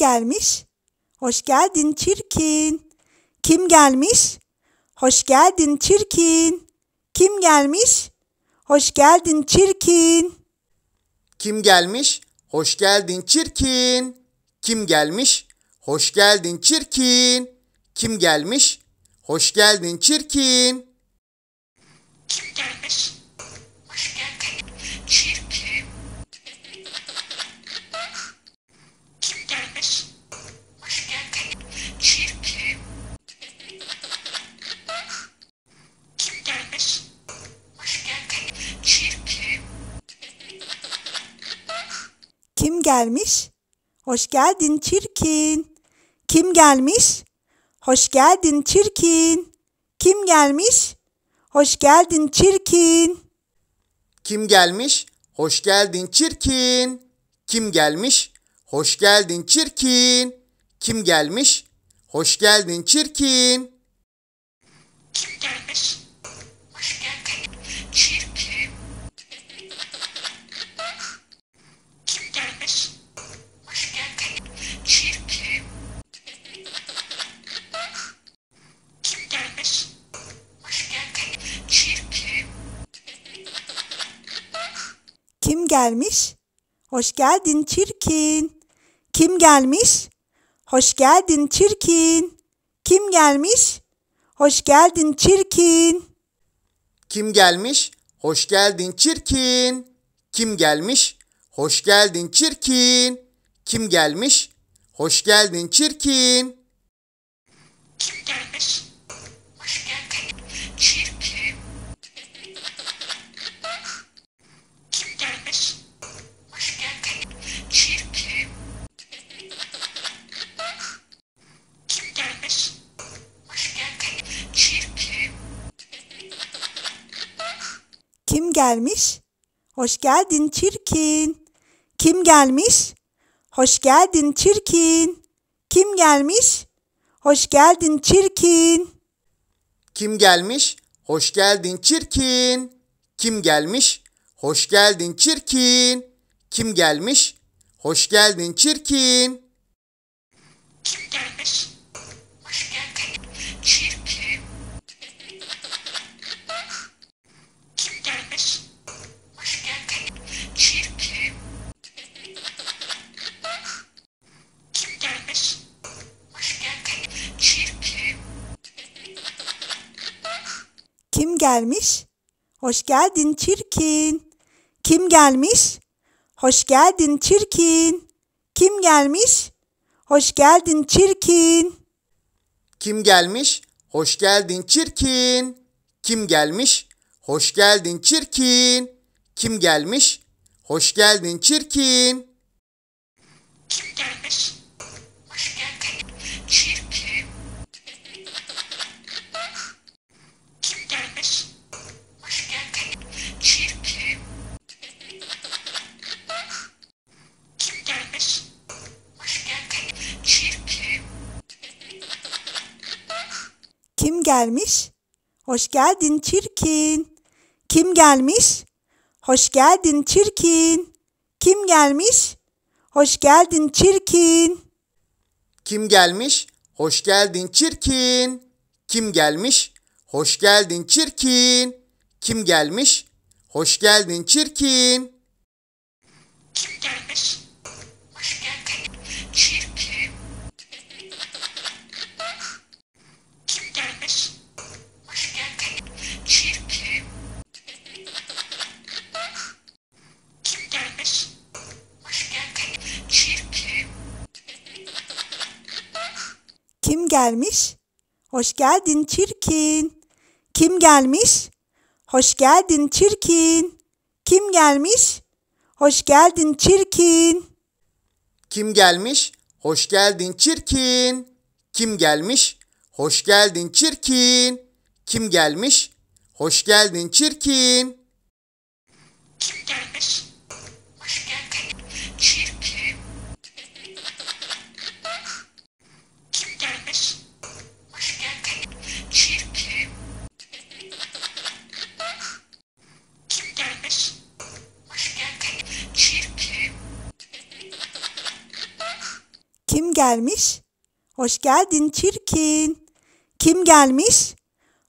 gelmiş? Hoş geldin çirkin. Kim gelmiş? Hoş geldin çirkin. Kim gelmiş? Hoş geldin çirkin. Kim gelmiş? Hoş geldin çirkin. Kim gelmiş? Hoş geldin çirkin. Kim gelmiş? Hoş geldin çirkin. Kim gelmiş? gelmiş? Hoş geldin çirkin. Kim gelmiş? Hoş geldin çirkin. Kim gelmiş? Hoş geldin çirkin. Kim gelmiş? Hoş geldin çirkin. Kim gelmiş? Hoş geldin çirkin. Kim gelmiş? Hoş geldin çirkin. Kim gelmiş? Hoş geldin. gelmiş? Hoş geldin çirkin. Kim gelmiş? Hoş geldin çirkin. Kim gelmiş? Hoş geldin çirkin. Kim gelmiş? Hoş geldin çirkin. Kim gelmiş? Hoş geldin çirkin. Kim gelmiş? Hoş geldin çirkin. Kim gelmiş? Hoş geldin. Kim gelmiş? Hoş geldin çirkin. Kim gelmiş? Hoş geldin çirkin. Kim gelmiş? Hoş geldin çirkin. Kim gelmiş? Hoş geldin çirkin. Kim gelmiş? Hoş geldin çirkin. Kim gelmiş? Hoş geldin çirkin. Kim gelmiş? Hoş geldin çirkin. Kim gelmiş? Hoş geldin çirkin. Kim gelmiş? Hoş geldin çirkin. Kim gelmiş? Hoş geldin çirkin. Kim gelmiş? Hoş geldin çirkin. Kim gelmiş? Hoş geldin çirkin. Kim gelmiş? Hoş geldin çirkin. Kim gelmiş? Kim gelmiş? Hoş geldin çirkin. Kim gelmiş? Hoş geldin çirkin. Kim gelmiş? Hoş geldin çirkin. Kim gelmiş? Hoş geldin çirkin. Kim gelmiş? Hoş geldin çirkin. Kim gelmiş? Hoş geldin çirkin. Kim gelmiş? Kim gelmiş? Hoş geldin çirkin. Kim gelmiş? Hoş geldin çirkin. Kim gelmiş? Hoş geldin çirkin. Kim gelmiş? Hoş geldin çirkin. Kim gelmiş? Hoş geldin çirkin. Kim gelmiş? Hoş geldin çirkin. Kim gelmiş? Kim gelmiş? Hoş geldin çirkin. Kim gelmiş?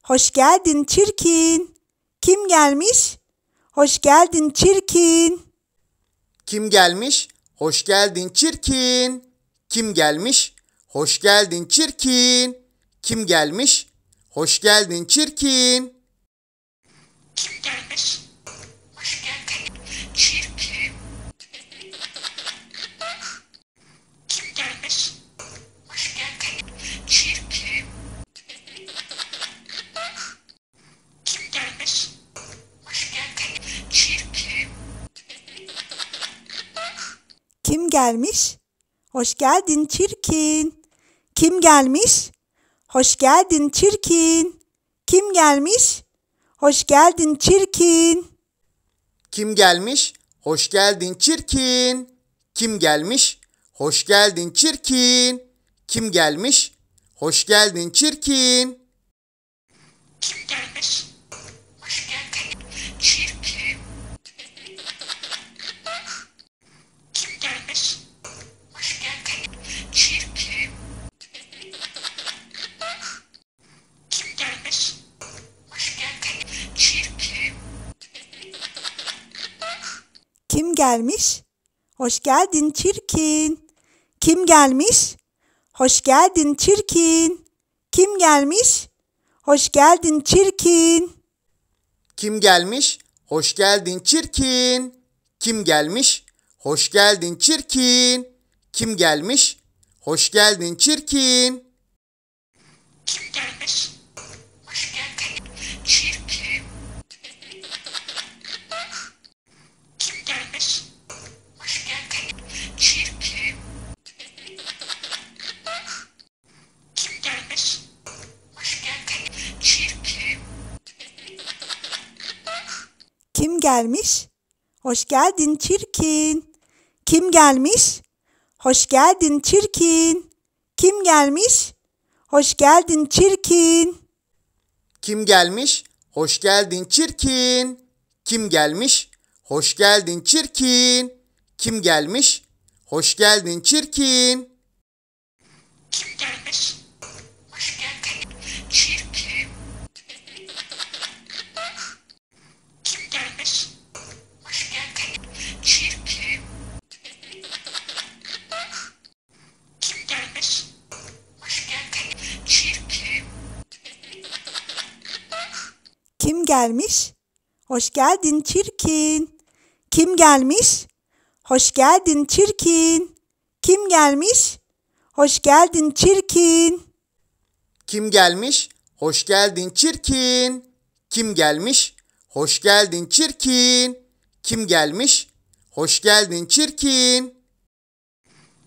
Hoş geldin çirkin. Kim gelmiş? Hoş geldin çirkin. Kim gelmiş? Hoş geldin çirkin. Kim gelmiş? Hoş geldin çirkin. Kim gelmiş? Hoş geldin çirkin. Kim gelmiş? Kim gelmiş? Hoş geldin çirkin. Kim gelmiş? Hoş geldin çirkin. Kim gelmiş? Hoş geldin çirkin. Kim gelmiş? Hoş geldin çirkin. Kim gelmiş? Hoş geldin çirkin. Kim gelmiş? Hoş geldin çirkin. Kim gelmiş? gelmiş? Hoş geldin çirkin. Kim gelmiş? Hoş geldin çirkin. Kim gelmiş? Hoş geldin çirkin. Kim gelmiş? Hoş geldin çirkin. Kim gelmiş? Hoş geldin çirkin. Kim gelmiş? Hoş geldin çirkin. Kim gelmiş? Hoş geldin. gelmiş? Hoş geldin çirkin. Kim gelmiş? Hoş geldin çirkin. Kim gelmiş? Hoş geldin çirkin. Kim gelmiş? Hoş geldin çirkin. Kim gelmiş? Hoş geldin çirkin. Kim gelmiş? Hoş geldin çirkin. Kim gelmiş? Hoş geldin. Kim gelmiş? Hoş geldin çirkin. Kim gelmiş? Hoş geldin çirkin. Kim gelmiş? Hoş geldin çirkin. Kim gelmiş? Hoş geldin çirkin. Kim gelmiş? Hoş geldin çirkin. Kim gelmiş? Hoş geldin çirkin.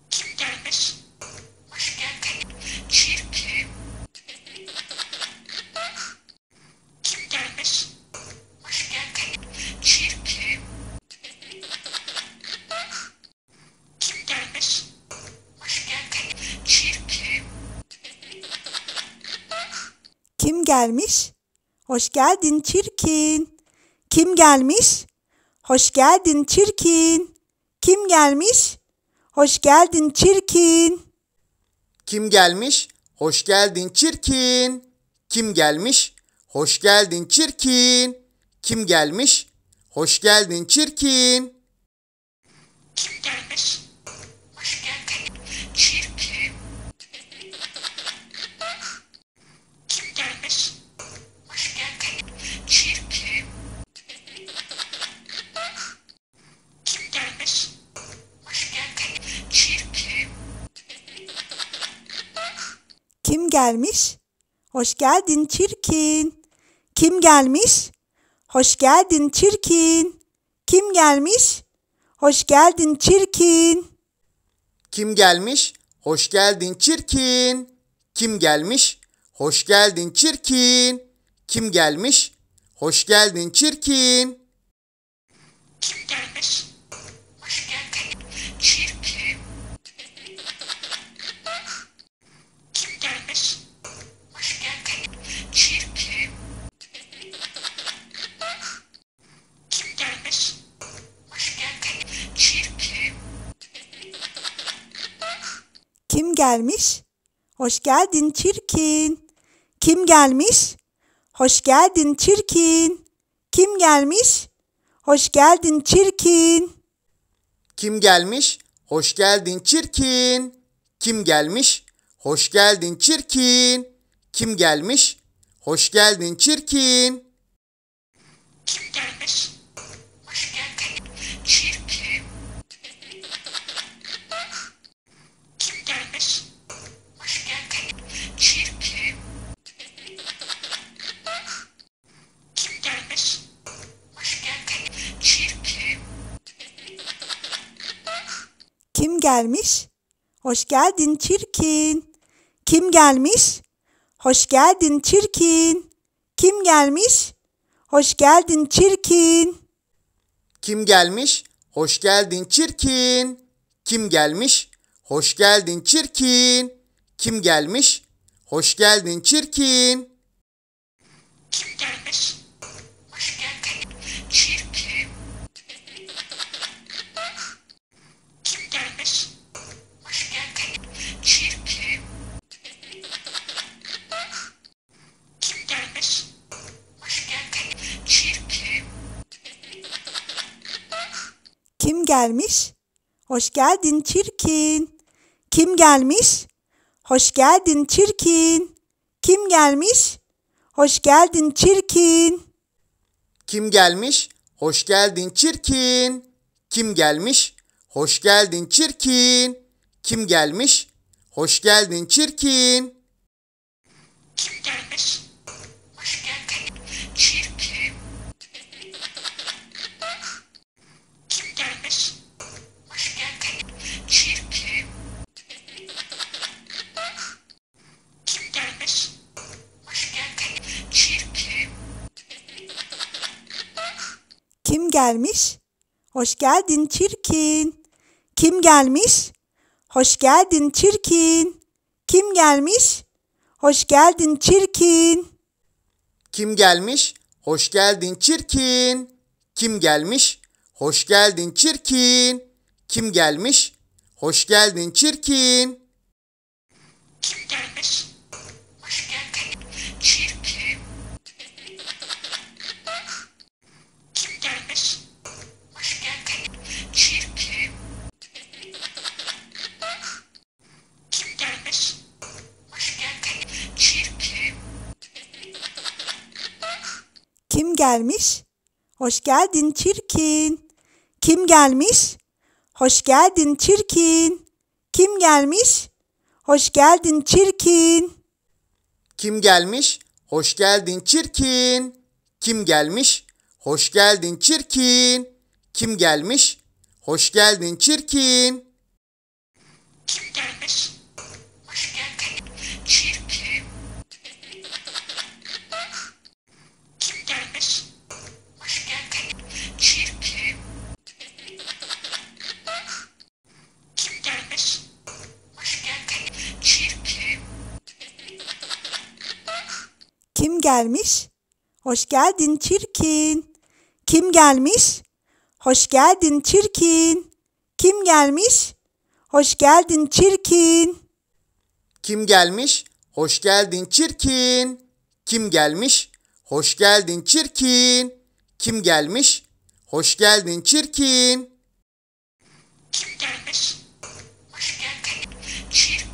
Kim gelmiş? Hoş geldin çirkin. Kim gelmiş? Hoş geldin çirkin. Kim gelmiş? Hoş geldin çirkin. Kim gelmiş? Hoş geldin çirkin. Kim gelmiş? Hoş geldin çirkin. Kim gelmiş? Hoş geldin çirkin. Kim gelmiş? Hoş geldin çirkin. Kim gelmiş? Hoş geldin çirkin. Kim gelmiş? Hoş geldin çirkin. Kim gelmiş? Hoş geldin çirkin. Kim gelmiş? Hoş geldin çirkin. Kim gelmiş? Hoş geldin çirkin. Kim gelmiş? Hoş geldin çirkin. Kim gelmiş? Hoş geldin çirkin. Kim gelmiş? Kim gelmiş? Hoş geldin çirkin. Kim gelmiş? Hoş geldin çirkin. Kim gelmiş? Hoş geldin çirkin. Kim gelmiş? Hoş geldin çirkin. Kim gelmiş? Hoş geldin çirkin. Kim gelmiş? Hoş geldin çirkin. Kim gelmiş? Kim gelmiş? Hoş geldin çirkin. Kim gelmiş? Hoş geldin çirkin. Kim gelmiş? Hoş geldin çirkin. Kim gelmiş? Hoş geldin çirkin. Kim gelmiş? Hoş geldin çirkin. Kim gelmiş? Hoş geldin çirkin. Kim gelmiş? Hoş geldin çirkin. Kim gelmiş? Hoş geldin çirkin. Kim gelmiş? Hoş geldin çirkin. Kim gelmiş? Hoş geldin çirkin. Kim gelmiş? Hoş geldin çirkin. Kim gelmiş? Hoş geldin çirkin. Kim gelmiş? gelmiş? Hoş geldin çirkin. Kim gelmiş? Hoş geldin çirkin. Kim gelmiş? Hoş geldin çirkin. Kim gelmiş? Hoş geldin çirkin. Kim gelmiş? Hoş geldin çirkin. Kim gelmiş? Hoş geldin çirkin. Kim gelmiş? Kim gelmiş? Hoş geldin çirkin. Kim gelmiş? Hoş geldin çirkin. Kim gelmiş? Hoş geldin çirkin. Kim gelmiş? Hoş geldin çirkin. Kim gelmiş? Hoş geldin çirkin. Kim gelmiş? Hoş geldin çirkin. Kim gelmiş? Hoş geldin. Kim gelmiş? Hoş geldin çirkin. Kim gelmiş? Hoş geldin çirkin. Kim gelmiş? Hoş geldin çirkin. Kim gelmiş? Hoş geldin çirkin. Kim gelmiş? Hoş geldin çirkin. Kim gelmiş? Hoş geldin çirkin. Kim gelmiş? Hoş geldin çirkin.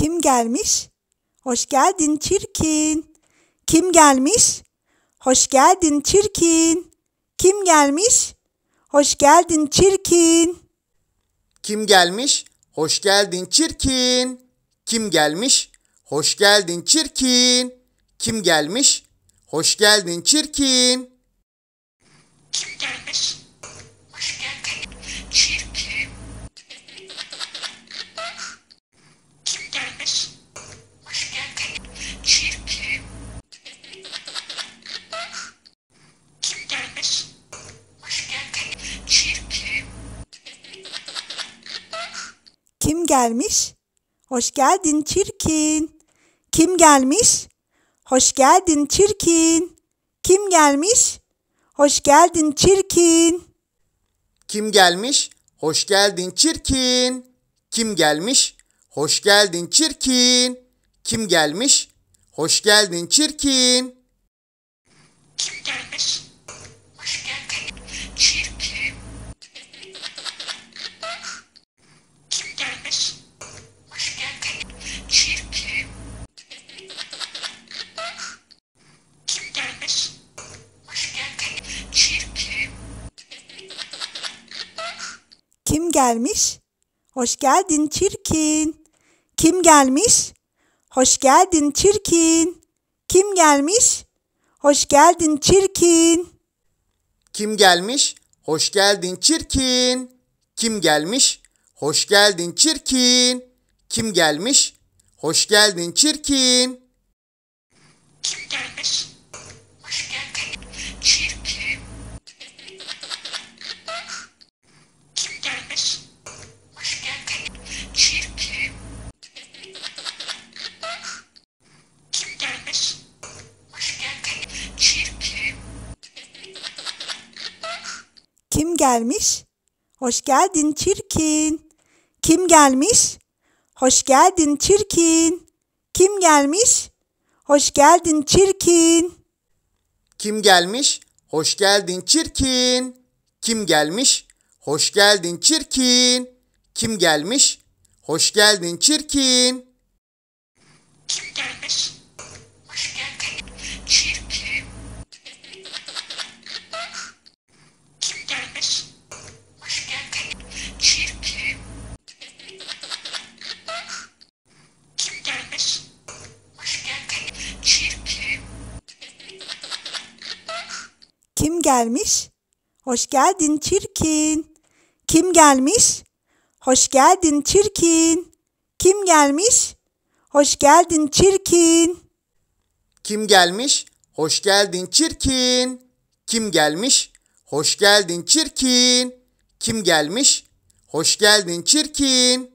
Kim gelmiş? Hoş geldin çirkin. Kim gelmiş? Hoş geldin çirkin. Kim gelmiş? Hoş geldin çirkin. Kim gelmiş? Hoş geldin çirkin. Kim gelmiş? Hoş geldin çirkin. Kim gelmiş? Hoş geldin çirkin. Kim gelmiş? Hoş geldin çirkin. Kim gelmiş? Hoş geldin çirkin. Kim gelmiş? Hoş geldin çirkin. Kim gelmiş? Hoş geldin çirkin. Kim gelmiş? Hoş geldin çirkin. Kim gelmiş? Hoş geldin çirkin. Kim gelmiş? Hoş geldin çirkin. Kim gelmiş? Kim gelmiş? Hoş geldin çirkin. Kim gelmiş? Hoş geldin çirkin. Kim gelmiş? Hoş geldin çirkin. Kim gelmiş? Hoş geldin çirkin. Kim gelmiş? Hoş geldin çirkin. Kim gelmiş? Hoş geldin çirkin. Kim gelmiş? Kim gelmiş? Hoş geldin çirkin. Kim gelmiş? Hoş geldin çirkin. Kim gelmiş? Hoş geldin çirkin. Kim gelmiş? Hoş geldin çirkin. Kim gelmiş? Hoş geldin çirkin. Kim gelmiş? Hoş geldin çirkin. Kim gelmiş? Kim gelmiş? Hoş geldin çirkin. Kim gelmiş? Hoş geldin çirkin. Kim gelmiş? Hoş geldin çirkin. Kim gelmiş? Hoş geldin çirkin. Kim gelmiş? Hoş geldin çirkin. Kim gelmiş? Hoş geldin çirkin.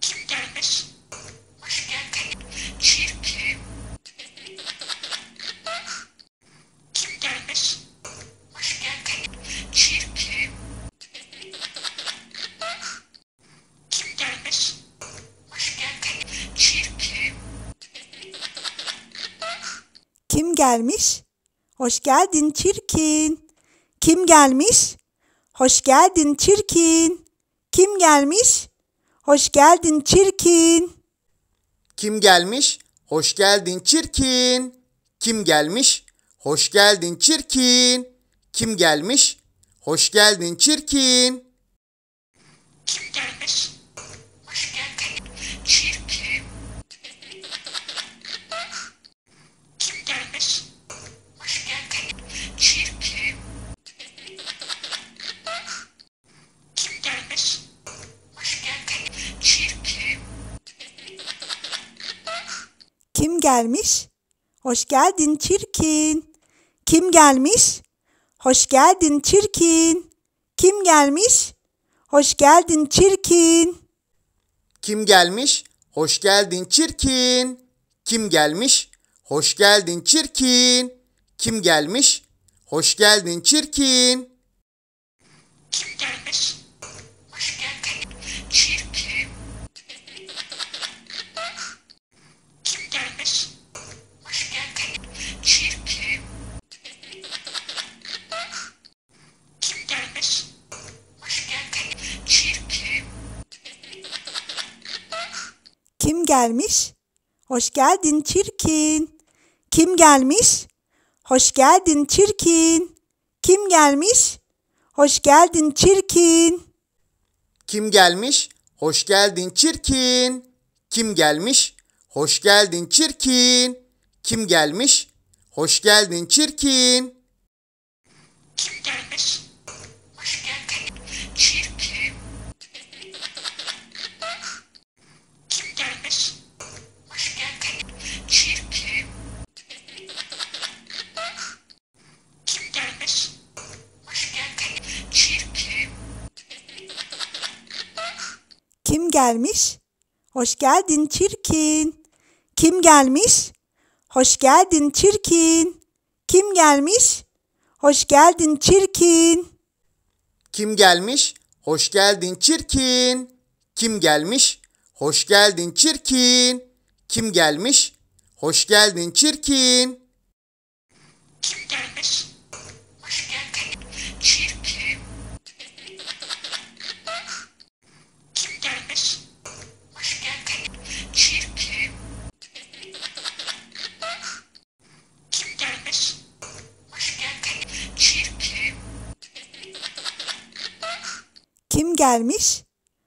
Kim gelmiş? gelmiş? Hoş geldin çirkin. Kim gelmiş? Hoş geldin çirkin. Kim gelmiş? Hoş geldin çirkin. Kim gelmiş? Hoş geldin çirkin. Kim gelmiş? Hoş geldin çirkin. Kim gelmiş? Hoş geldin çirkin. Kim gelmiş? Hoş geldin. Kim gelmiş? Hoş geldin çirkin. Kim gelmiş? Hoş geldin çirkin. Kim gelmiş? Hoş geldin çirkin. Kim gelmiş? Hoş geldin çirkin. Kim gelmiş? Hoş geldin çirkin. Kim gelmiş? Hoş geldin çirkin. Kim gelmiş? Hoş geldin. Kim gelmiş? Hoş geldin çirkin. Kim gelmiş? Hoş geldin çirkin. Kim gelmiş? Hoş geldin çirkin. Kim gelmiş? Hoş geldin çirkin. Kim gelmiş? Hoş geldin çirkin. Kim gelmiş? Hoş geldin çirkin. Kim gelmiş? Hoş geldin çirkin. Kim gelmiş? Hoş geldin çirkin. Kim gelmiş? Hoş geldin çirkin. Kim gelmiş? Hoş geldin çirkin. Kim gelmiş? Hoş geldin çirkin. Kim gelmiş? Hoş geldin çirkin. Kim gelmiş? Hoş geldin çirkin. Kim gelmiş? Hoş geldin çirkin. Kim gelmiş?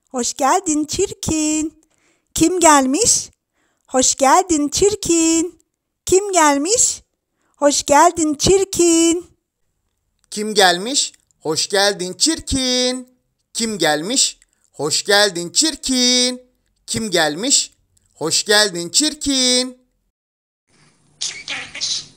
Hoş geldin çirkin. Kim gelmiş? Hoş geldin çirkin. Kim gelmiş? Hoş geldin çirkin. Kim gelmiş? Hoş geldin çirkin. Kim gelmiş? Hoş geldin çirkin. Kim gelmiş? Hoş geldin çirkin. Kim gelmiş?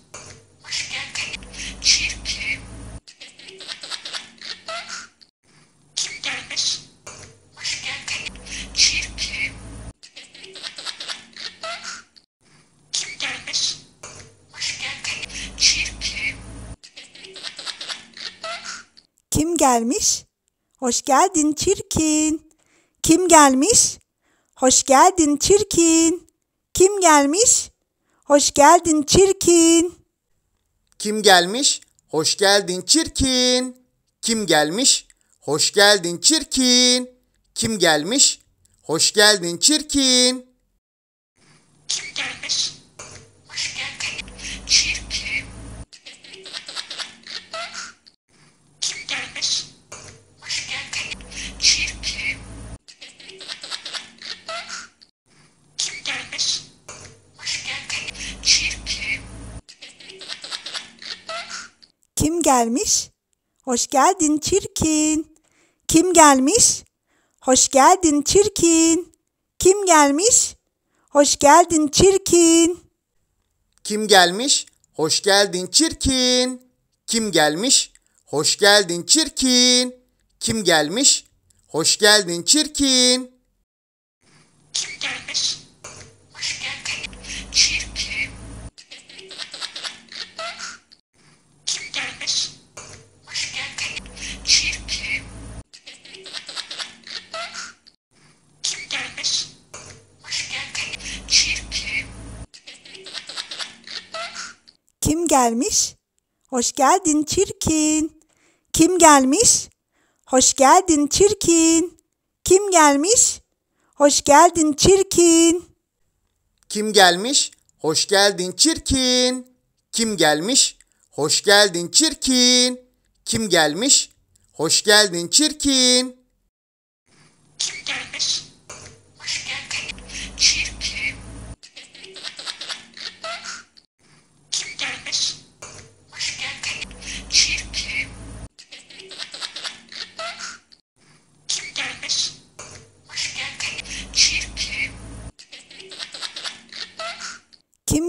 Kim gelmiş? Hoş geldin çirkin. Kim gelmiş? Hoş geldin çirkin. Kim gelmiş? Hoş geldin çirkin. Kim gelmiş? Hoş geldin çirkin. Kim gelmiş? Hoş geldin çirkin. Kim gelmiş? Hoş geldin çirkin. Kim gelmiş? Kim gelmiş? Hoş geldin çirkin. Kim gelmiş? Hoş geldin çirkin. Kim gelmiş? Hoş geldin çirkin. Kim gelmiş? Hoş geldin çirkin. Kim gelmiş? Hoş geldin çirkin. Kim gelmiş? Hoş geldin çirkin. Kim gelmiş? Kim gelmiş? Hoş geldin çirkin. Kim gelmiş? Hoş geldin çirkin. Kim gelmiş? Hoş geldin çirkin. Kim gelmiş? Hoş geldin çirkin. Kim gelmiş? Hoş geldin çirkin. Kim gelmiş? Hoş geldin çirkin. Kim gelmiş?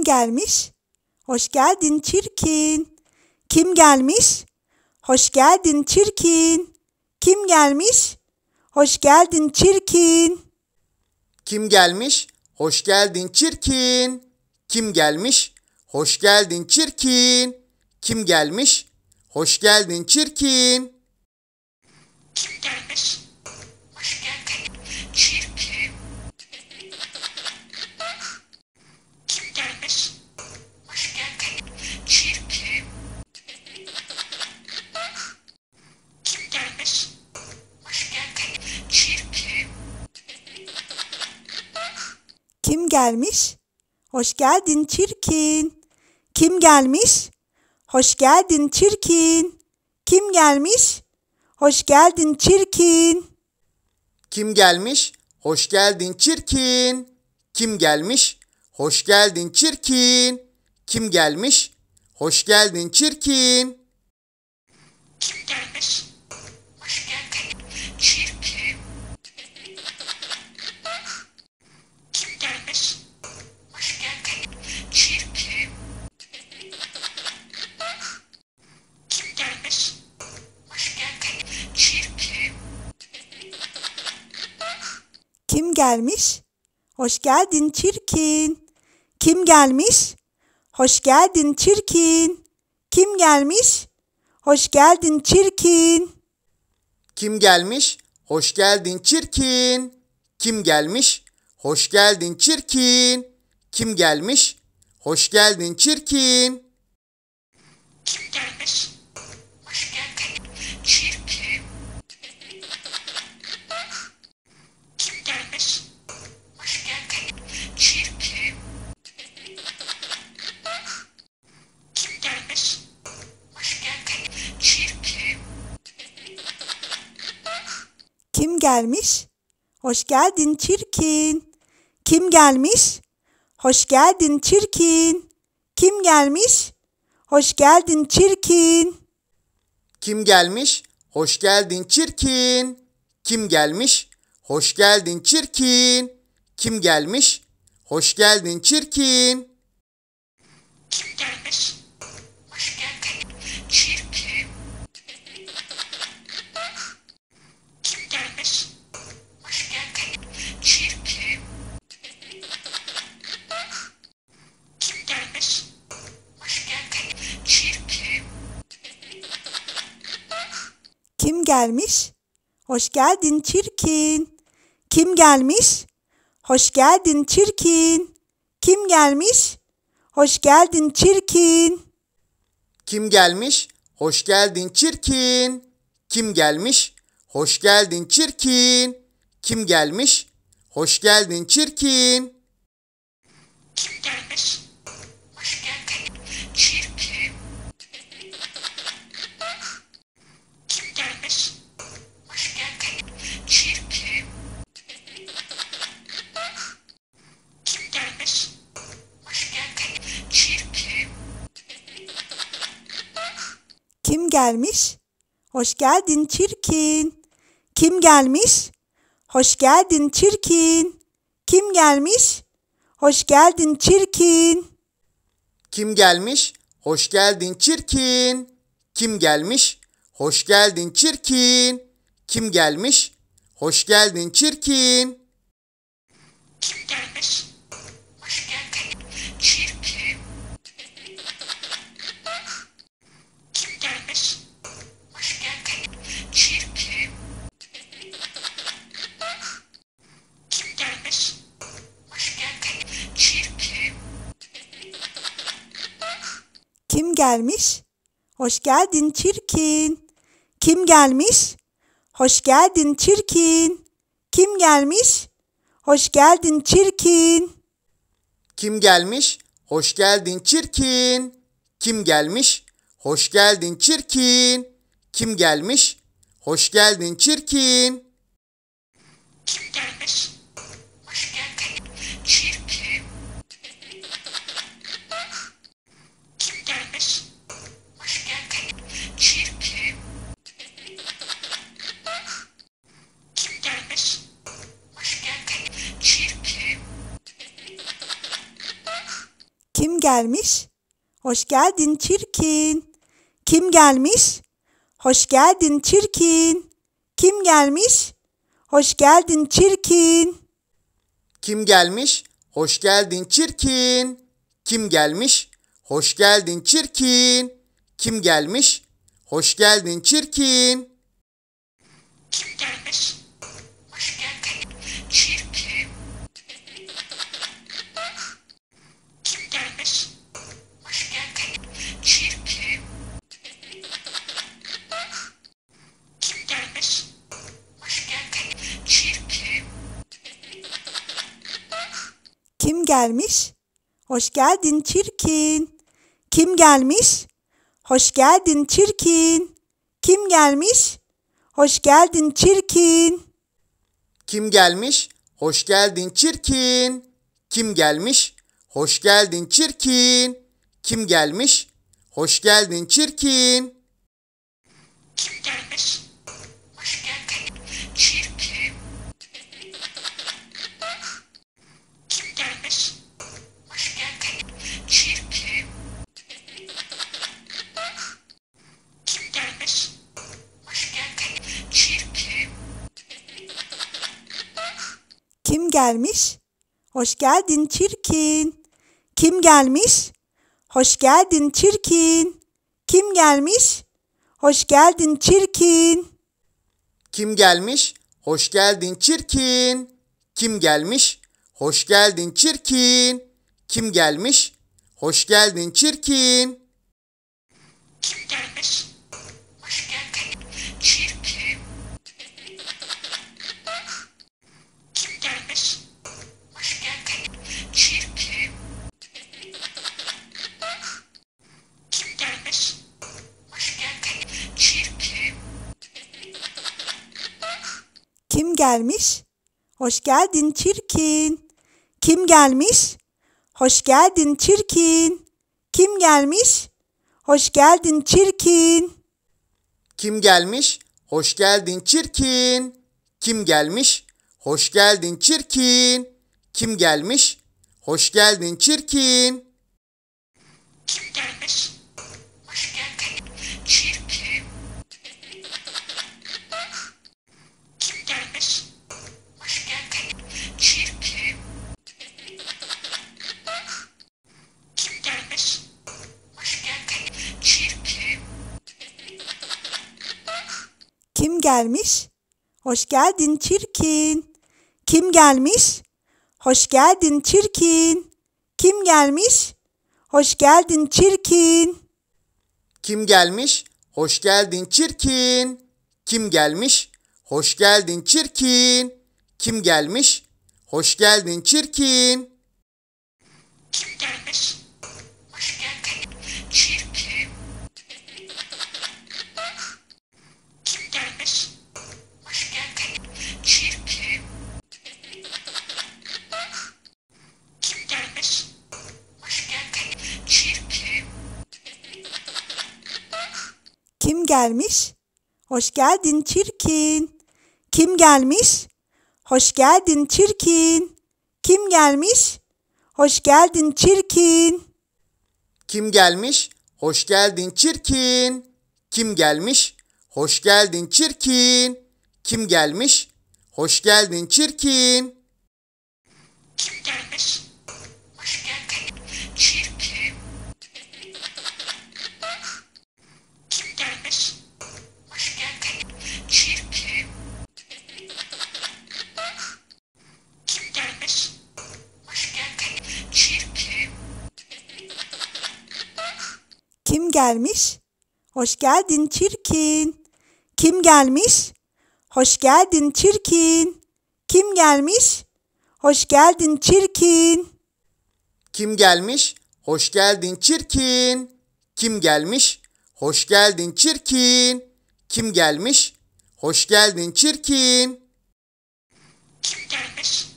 gelmiş? Hoş geldin çirkin. Kim gelmiş? Hoş geldin çirkin. Kim gelmiş? Hoş geldin çirkin. Kim gelmiş? Hoş geldin çirkin. Kim gelmiş? Hoş geldin çirkin. Kim gelmiş? Hoş geldin çirkin. Kim gelmiş? Hoş geldin. kim gelmiş? Hoş geldin çirkin. Kim gelmiş? Hoş geldin çirkin. Kim gelmiş? Hoş geldin çirkin. Kim gelmiş? Hoş geldin çirkin. Kim gelmiş? Hoş geldin çirkin. Kim gelmiş? Hoş geldin çirkin. Kim gelmiş? Hoş geldin Kim gelmiş? Hoş geldin çirkin. Kim gelmiş? Hoş geldin çirkin. Kim gelmiş? Hoş geldin çirkin. Kim gelmiş? Hoş geldin çirkin. Kim gelmiş? Hoş geldin çirkin. Kim gelmiş? Hoş geldin çirkin. Kim gelmiş? Hoş geldin çirkin. Kim gelmiş? Hoş geldin çirkin. Kim gelmiş? Hoş geldin çirkin. Kim gelmiş? Hoş geldin çirkin. Kim gelmiş? Hoş geldin çirkin. Kim gelmiş? Hoş geldin çirkin. Kim gelmiş? Hoş geldin çirkin. gelmiş? Hoş geldin çirkin. Kim gelmiş? Hoş geldin çirkin. Kim gelmiş? Hoş geldin çirkin. Kim gelmiş? Hoş geldin çirkin. Kim gelmiş? Hoş geldin çirkin. Kim gelmiş? Hoş geldin çirkin. Kim gelmiş? Kim gelmiş? Hoş geldin çirkin. Kim gelmiş? Hoş geldin çirkin. Kim gelmiş? Hoş geldin çirkin. Kim gelmiş? Hoş geldin çirkin. Kim gelmiş? Hoş geldin çirkin. Kim gelmiş? Hoş geldin çirkin. Kim gelmiş? Kim gelmiş? Hoş geldin çirkin. Kim gelmiş? Hoş geldin çirkin. Kim gelmiş? Hoş geldin çirkin. Kim gelmiş? Hoş geldin çirkin. Kim gelmiş? Hoş geldin çirkin. Kim gelmiş? Hoş geldin çirkin. Kim gelmiş? Kim gelmiş? Hoş geldin çirkin. Kim gelmiş? Hoş geldin çirkin. Kim gelmiş? Hoş geldin çirkin. Kim gelmiş? Hoş geldin çirkin. Kim gelmiş? Hoş geldin çirkin. Kim gelmiş? Hoş geldin çirkin. Kim gelmiş? Kim gelmiş? Hoş geldin çirkin. Kim gelmiş? Hoş geldin çirkin. Kim gelmiş? Hoş geldin çirkin. Kim gelmiş? Hoş geldin çirkin. Kim gelmiş? Hoş geldin çirkin. Kim gelmiş? Hoş geldin çirkin. Kim gelmiş? Hoş geldin. gelmiş? Hoş geldin çirkin. Kim gelmiş? Hoş geldin çirkin. Kim gelmiş? Hoş geldin çirkin. Kim gelmiş? Hoş geldin çirkin. Kim gelmiş? Hoş geldin çirkin. Kim gelmiş? Hoş geldin çirkin. Kim gelmiş? Hoş geldin. Kim gelmiş? Hoş geldin çirkin. Kim gelmiş? Hoş geldin çirkin. Kim gelmiş? Hoş geldin çirkin. Kim gelmiş? Hoş geldin çirkin. Kim gelmiş? Hoş geldin çirkin. Kim gelmiş? Hoş geldin çirkin. Kim gelmiş? Hoş geldin çirkin. Kim gelmiş? Hoş geldin çirkin. Kim gelmiş? Hoş geldin çirkin. Kim gelmiş? Hoş geldin çirkin. Kim gelmiş? Hoş geldin çirkin. Kim gelmiş? Hoş geldin çirkin. Kim gelmiş? Hoş geldin çirkin. Kim gelmiş? Hoş geldin çirkin. Kim gelmiş? Hoş geldin çirkin. Kim gelmiş? Hoş geldin çirkin. Kim gelmiş? Hoş geldin çirkin. Kim gelmiş? Hoş geldin çirkin. Kim gelmiş? Hoş geldin çirkin. Kim gelmiş? Hoş geldin çirkin. Kim gelmiş? Kim gelmiş? Hoş geldin çirkin. Kim gelmiş? Hoş geldin çirkin. Kim gelmiş? Hoş geldin çirkin. Kim gelmiş? Hoş geldin çirkin. Kim gelmiş? Hoş geldin çirkin. Kim gelmiş? Hoş geldin çirkin. Kim gelmiş?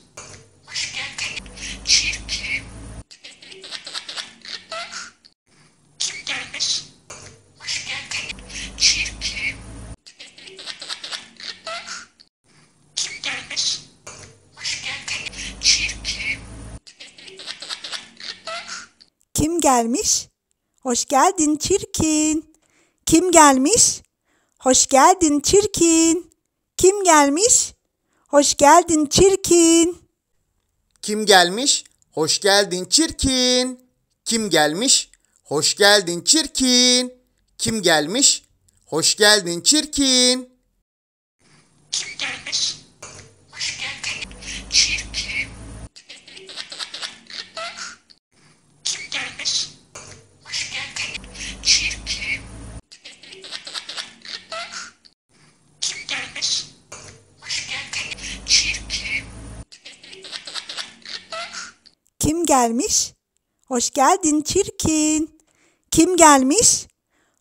Kim gelmiş? Hoş geldin çirkin. Kim gelmiş? Hoş geldin çirkin. Kim gelmiş? Hoş geldin çirkin. Kim gelmiş? Hoş geldin çirkin. Kim gelmiş? Hoş geldin çirkin. Kim gelmiş? Hoş geldin çirkin. Kim gelmiş? Kim gelmiş? Hoş geldin çirkin. Kim gelmiş?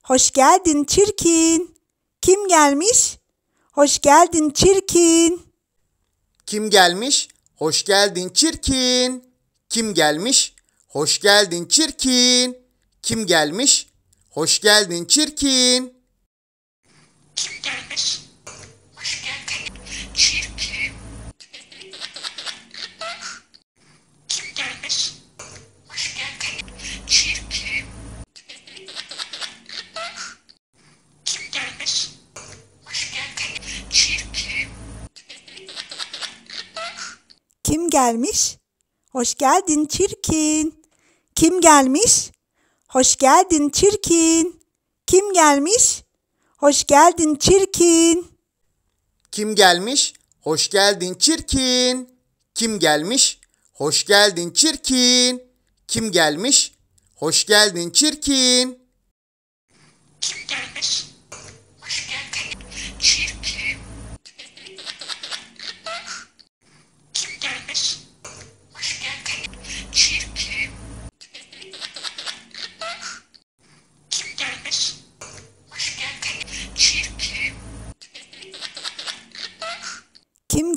Hoş geldin çirkin. Kim gelmiş? Hoş geldin çirkin. Kim gelmiş? Hoş geldin çirkin. Kim gelmiş? Hoş geldin çirkin. Kim gelmiş? Hoş geldin çirkin. Kim gelmiş? Kim gelmiş? Hoş geldin çirkin. Kim gelmiş? Hoş geldin çirkin. Kim gelmiş? Hoş geldin çirkin. Kim gelmiş? Hoş geldin çirkin. Kim gelmiş? Hoş geldin çirkin. Kim gelmiş? Hoş geldin çirkin. Kim gelmiş?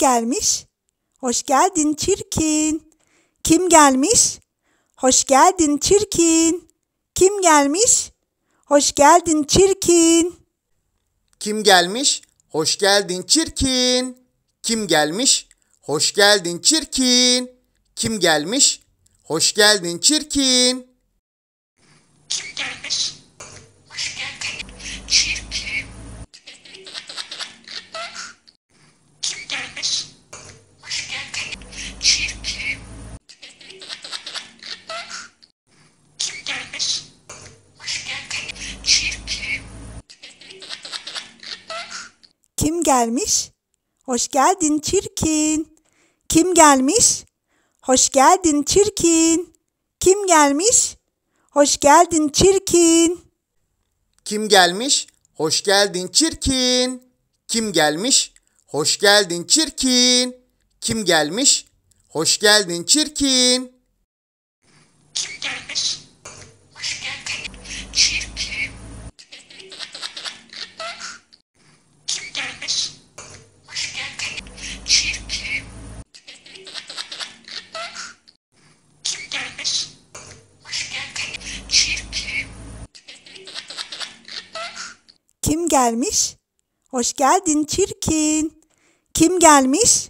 gelmiş? Hoş geldin çirkin. Kim gelmiş? Hoş geldin çirkin. Kim gelmiş? Hoş geldin çirkin. Kim gelmiş? Hoş geldin çirkin. Kim gelmiş? Hoş geldin çirkin. Kim gelmiş? Hoş geldin çirkin. Kim gelmiş? Hoş geldin. Kim gelmiş? Hoş geldin çirkin. Kim gelmiş? Hoş geldin çirkin. Kim gelmiş? Hoş geldin çirkin. Kim gelmiş? Hoş geldin çirkin. Kim gelmiş? Hoş geldin çirkin. Kim gelmiş? Hoş geldin çirkin. Kim gelmiş? Hoş geldin çirkin. Kim gelmiş? Hoş geldin çirkin. Kim gelmiş?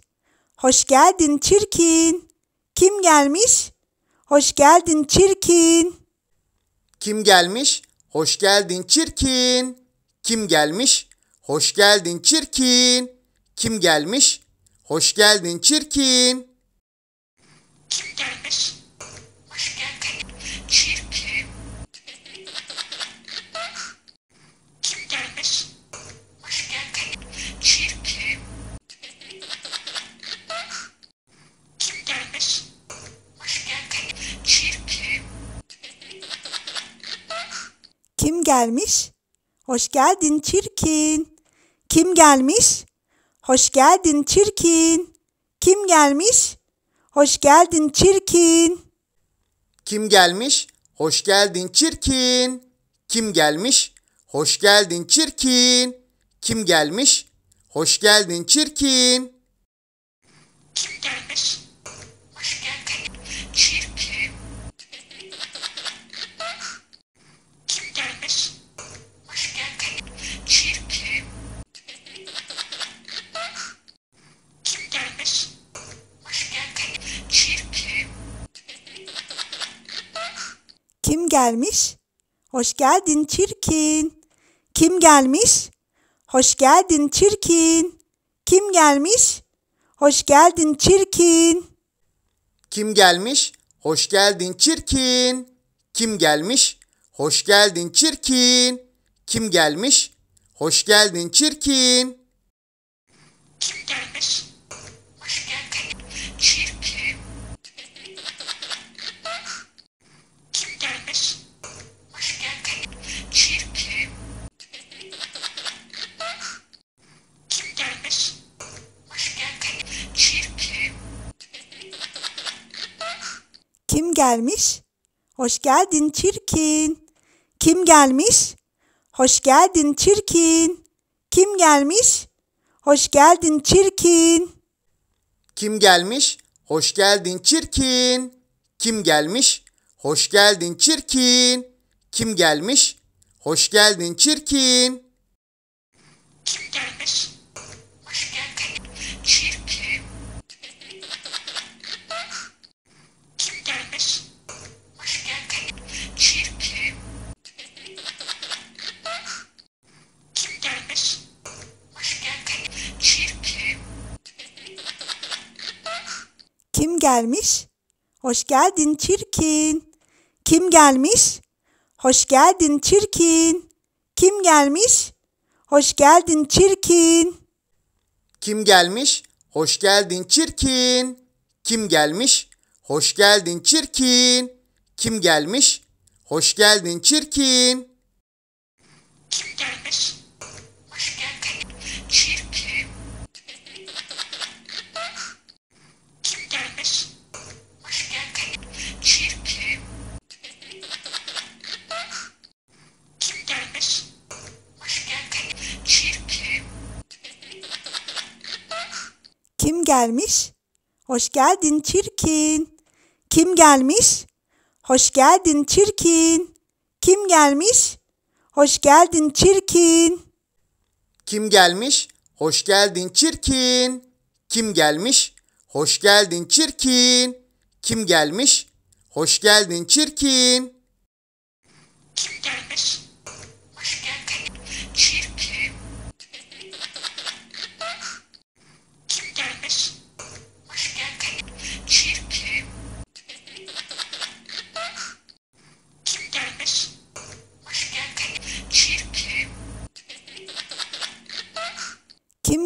Hoş geldin çirkin. Kim gelmiş? Hoş geldin çirkin. Kim gelmiş? Hoş geldin çirkin. Kim gelmiş? Hoş geldin çirkin. Kim gelmiş? Hoş geldin çirkin. Kim gelmiş? Kim gelmiş? Hoş geldin çirkin. Kim gelmiş? Hoş geldin çirkin. Kim gelmiş? Hoş geldin çirkin. Kim gelmiş? Hoş geldin çirkin. Kim gelmiş? Hoş geldin çirkin. Kim gelmiş? Hoş geldin çirkin. Kim gelmiş? Kim gelmiş? Hoş geldin çirkin. Kim gelmiş? Hoş geldin çirkin. Kim gelmiş? Hoş geldin çirkin. Kim gelmiş? Hoş geldin çirkin. Kim gelmiş? Hoş geldin çirkin. Kim gelmiş? Hoş geldin çirkin. Kim gelmiş? Kim gelmiş? Hoş geldin çirkin. Kim gelmiş? Hoş geldin çirkin. Kim gelmiş? Hoş geldin çirkin. Kim gelmiş? Hoş geldin çirkin. Kim gelmiş? Hoş geldin çirkin. Kim gelmiş? Hoş geldin çirkin. Kim gelmiş? Kim gelmiş? Hoş geldin çirkin. Kim gelmiş? Hoş geldin çirkin. Kim gelmiş? Hoş geldin çirkin. Kim gelmiş? Hoş geldin çirkin. Kim gelmiş? Hoş geldin çirkin. Kim gelmiş? Hoş geldin çirkin. Kim gelmiş? Kim gelmiş? Hoş geldin çirkin. Kim gelmiş? Hoş geldin çirkin. Kim gelmiş? Hoş geldin çirkin. Kim gelmiş? Hoş geldin çirkin. Kim gelmiş? Hoş geldin çirkin. Kim gelmiş? Hoş geldin çirkin. Kim gelmiş?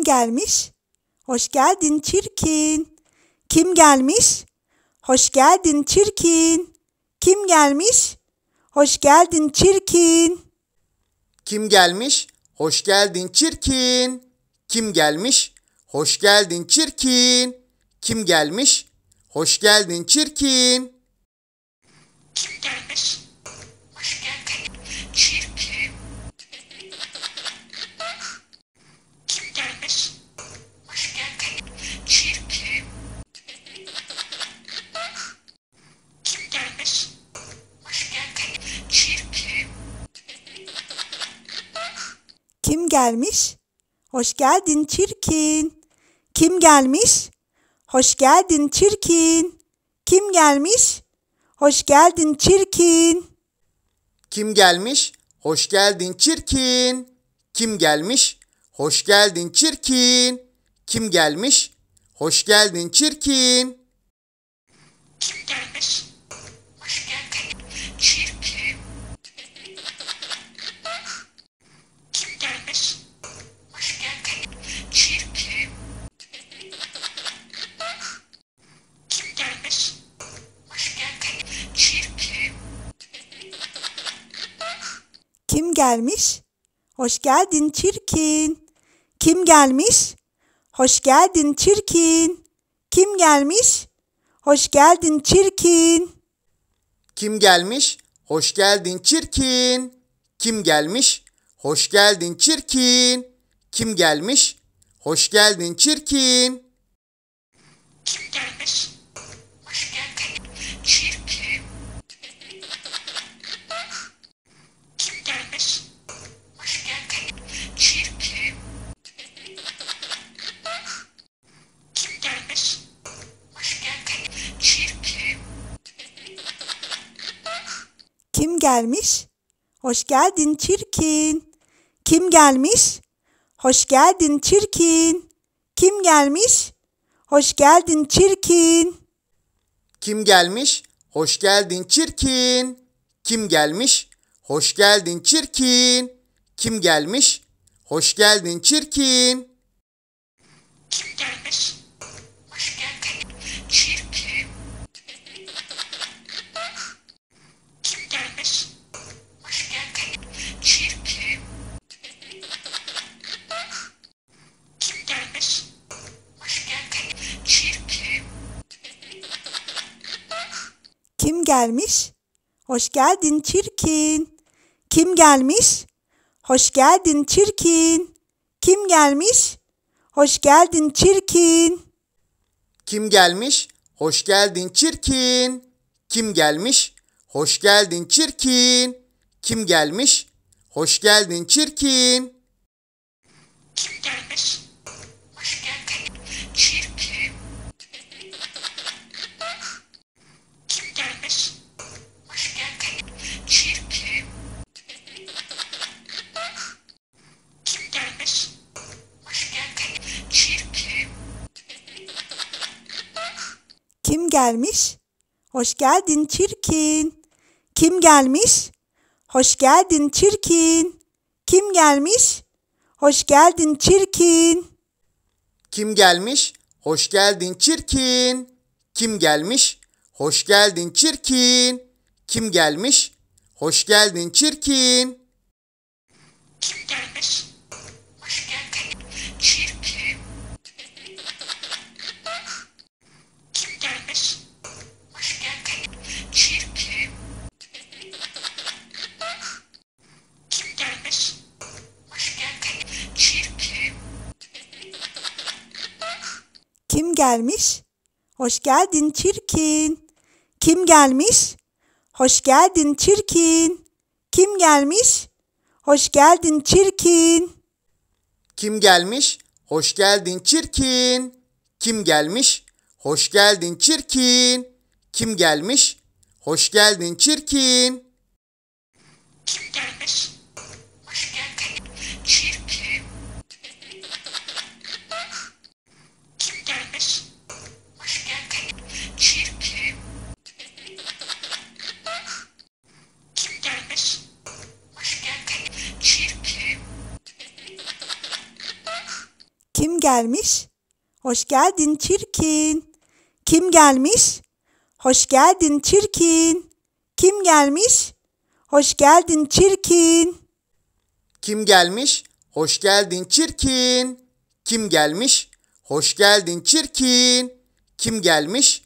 gelmiş? Hoş geldin çirkin. Kim gelmiş? Hoş geldin çirkin. Kim gelmiş? Hoş geldin çirkin. Kim gelmiş? Hoş geldin çirkin. Kim gelmiş? Hoş geldin çirkin. Kim gelmiş? Hoş geldin çirkin. Kim gelmiş? Kim gelmiş? Hoş geldin çirkin. Kim gelmiş? Hoş geldin çirkin. Kim gelmiş? Hoş geldin çirkin. Kim gelmiş? Hoş geldin çirkin. Kim gelmiş? Hoş geldin çirkin. Kim gelmiş? Hoş geldin çirkin. Kim gelmiş? Hoş geldin çirkin. Kim gelmiş? Hoş geldin çirkin. Kim gelmiş? Hoş geldin çirkin. Kim gelmiş? Hoş geldin çirkin. Kim gelmiş? Hoş geldin çirkin. Kim gelmiş? Hoş geldin çirkin. Kim gelmiş? Hoş geldin çirkin. Kim gelmiş? Kim gelmiş? Hoş geldin çirkin. Kim gelmiş? Hoş geldin çirkin. Kim gelmiş? Hoş geldin çirkin. Kim gelmiş? Hoş geldin çirkin. Kim gelmiş? Hoş geldin çirkin. Kim gelmiş? Hoş geldin çirkin. Kim gelmiş? Hoş geldin çirkin. Kim gelmiş? Hoş geldin çirkin. Kim gelmiş? Hoş geldin çirkin. Kim gelmiş? Hoş geldin çirkin. Kim gelmiş? Hoş geldin çirkin. Kim gelmiş? Hoş geldin çirkin. Kim gelmiş? Hoş geldin çirkin. Kim gelmiş? Kim gelmiş? Hoş geldin çirkin. Kim gelmiş? Hoş geldin çirkin. Kim gelmiş? Hoş geldin çirkin. Kim gelmiş? Hoş geldin çirkin. Kim gelmiş? Hoş geldin çirkin. Kim gelmiş? Hoş geldin çirkin. Kim gelmiş? Kim gelmiş? Hoş geldin çirkin. Kim gelmiş? Hoş geldin çirkin. Kim gelmiş? Hoş geldin çirkin. Kim gelmiş? Hoş geldin çirkin. Kim gelmiş? Hoş geldin çirkin. Kim gelmiş? Hoş geldin çirkin. Kim gelmiş? gelmiş? Hoş geldin çirkin. Kim gelmiş? Hoş geldin çirkin. Kim gelmiş? Hoş geldin çirkin. Kim gelmiş? Hoş geldin çirkin. Kim gelmiş? Hoş geldin çirkin. Kim gelmiş?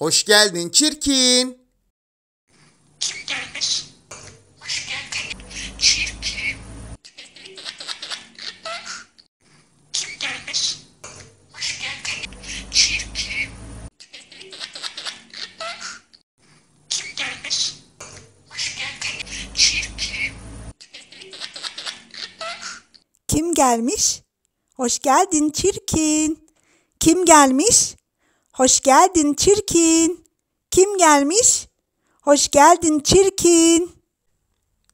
Hoş geldin çirkin. Kim gelmiş? Kim gelmiş? Hoş geldin çirkin. Kim gelmiş? Hoş geldin çirkin. Kim gelmiş? Hoş geldin çirkin.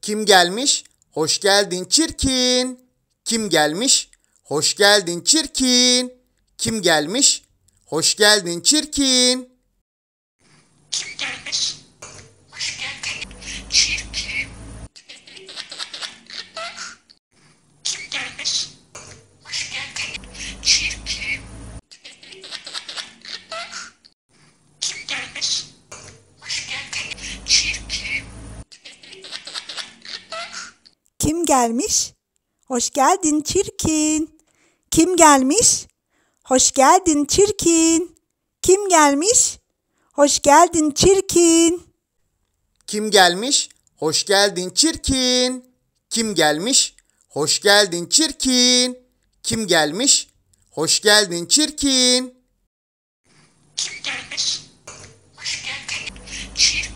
Kim gelmiş? Hoş geldin çirkin. Kim gelmiş? Hoş geldin çirkin. Kim gelmiş? Hoş geldin çirkin. Kim gelmiş? Hoş geldin. Kim gelmiş? Hoş geldin çirkin. Kim gelmiş? Hoş geldin çirkin. Kim gelmiş? Hoş geldin çirkin. Kim gelmiş? Hoş geldin çirkin. Kim gelmiş? Hoş geldin çirkin. Kim gelmiş? Hoş geldin çirkin. Kim gelmiş? Hoş geldin çirkin.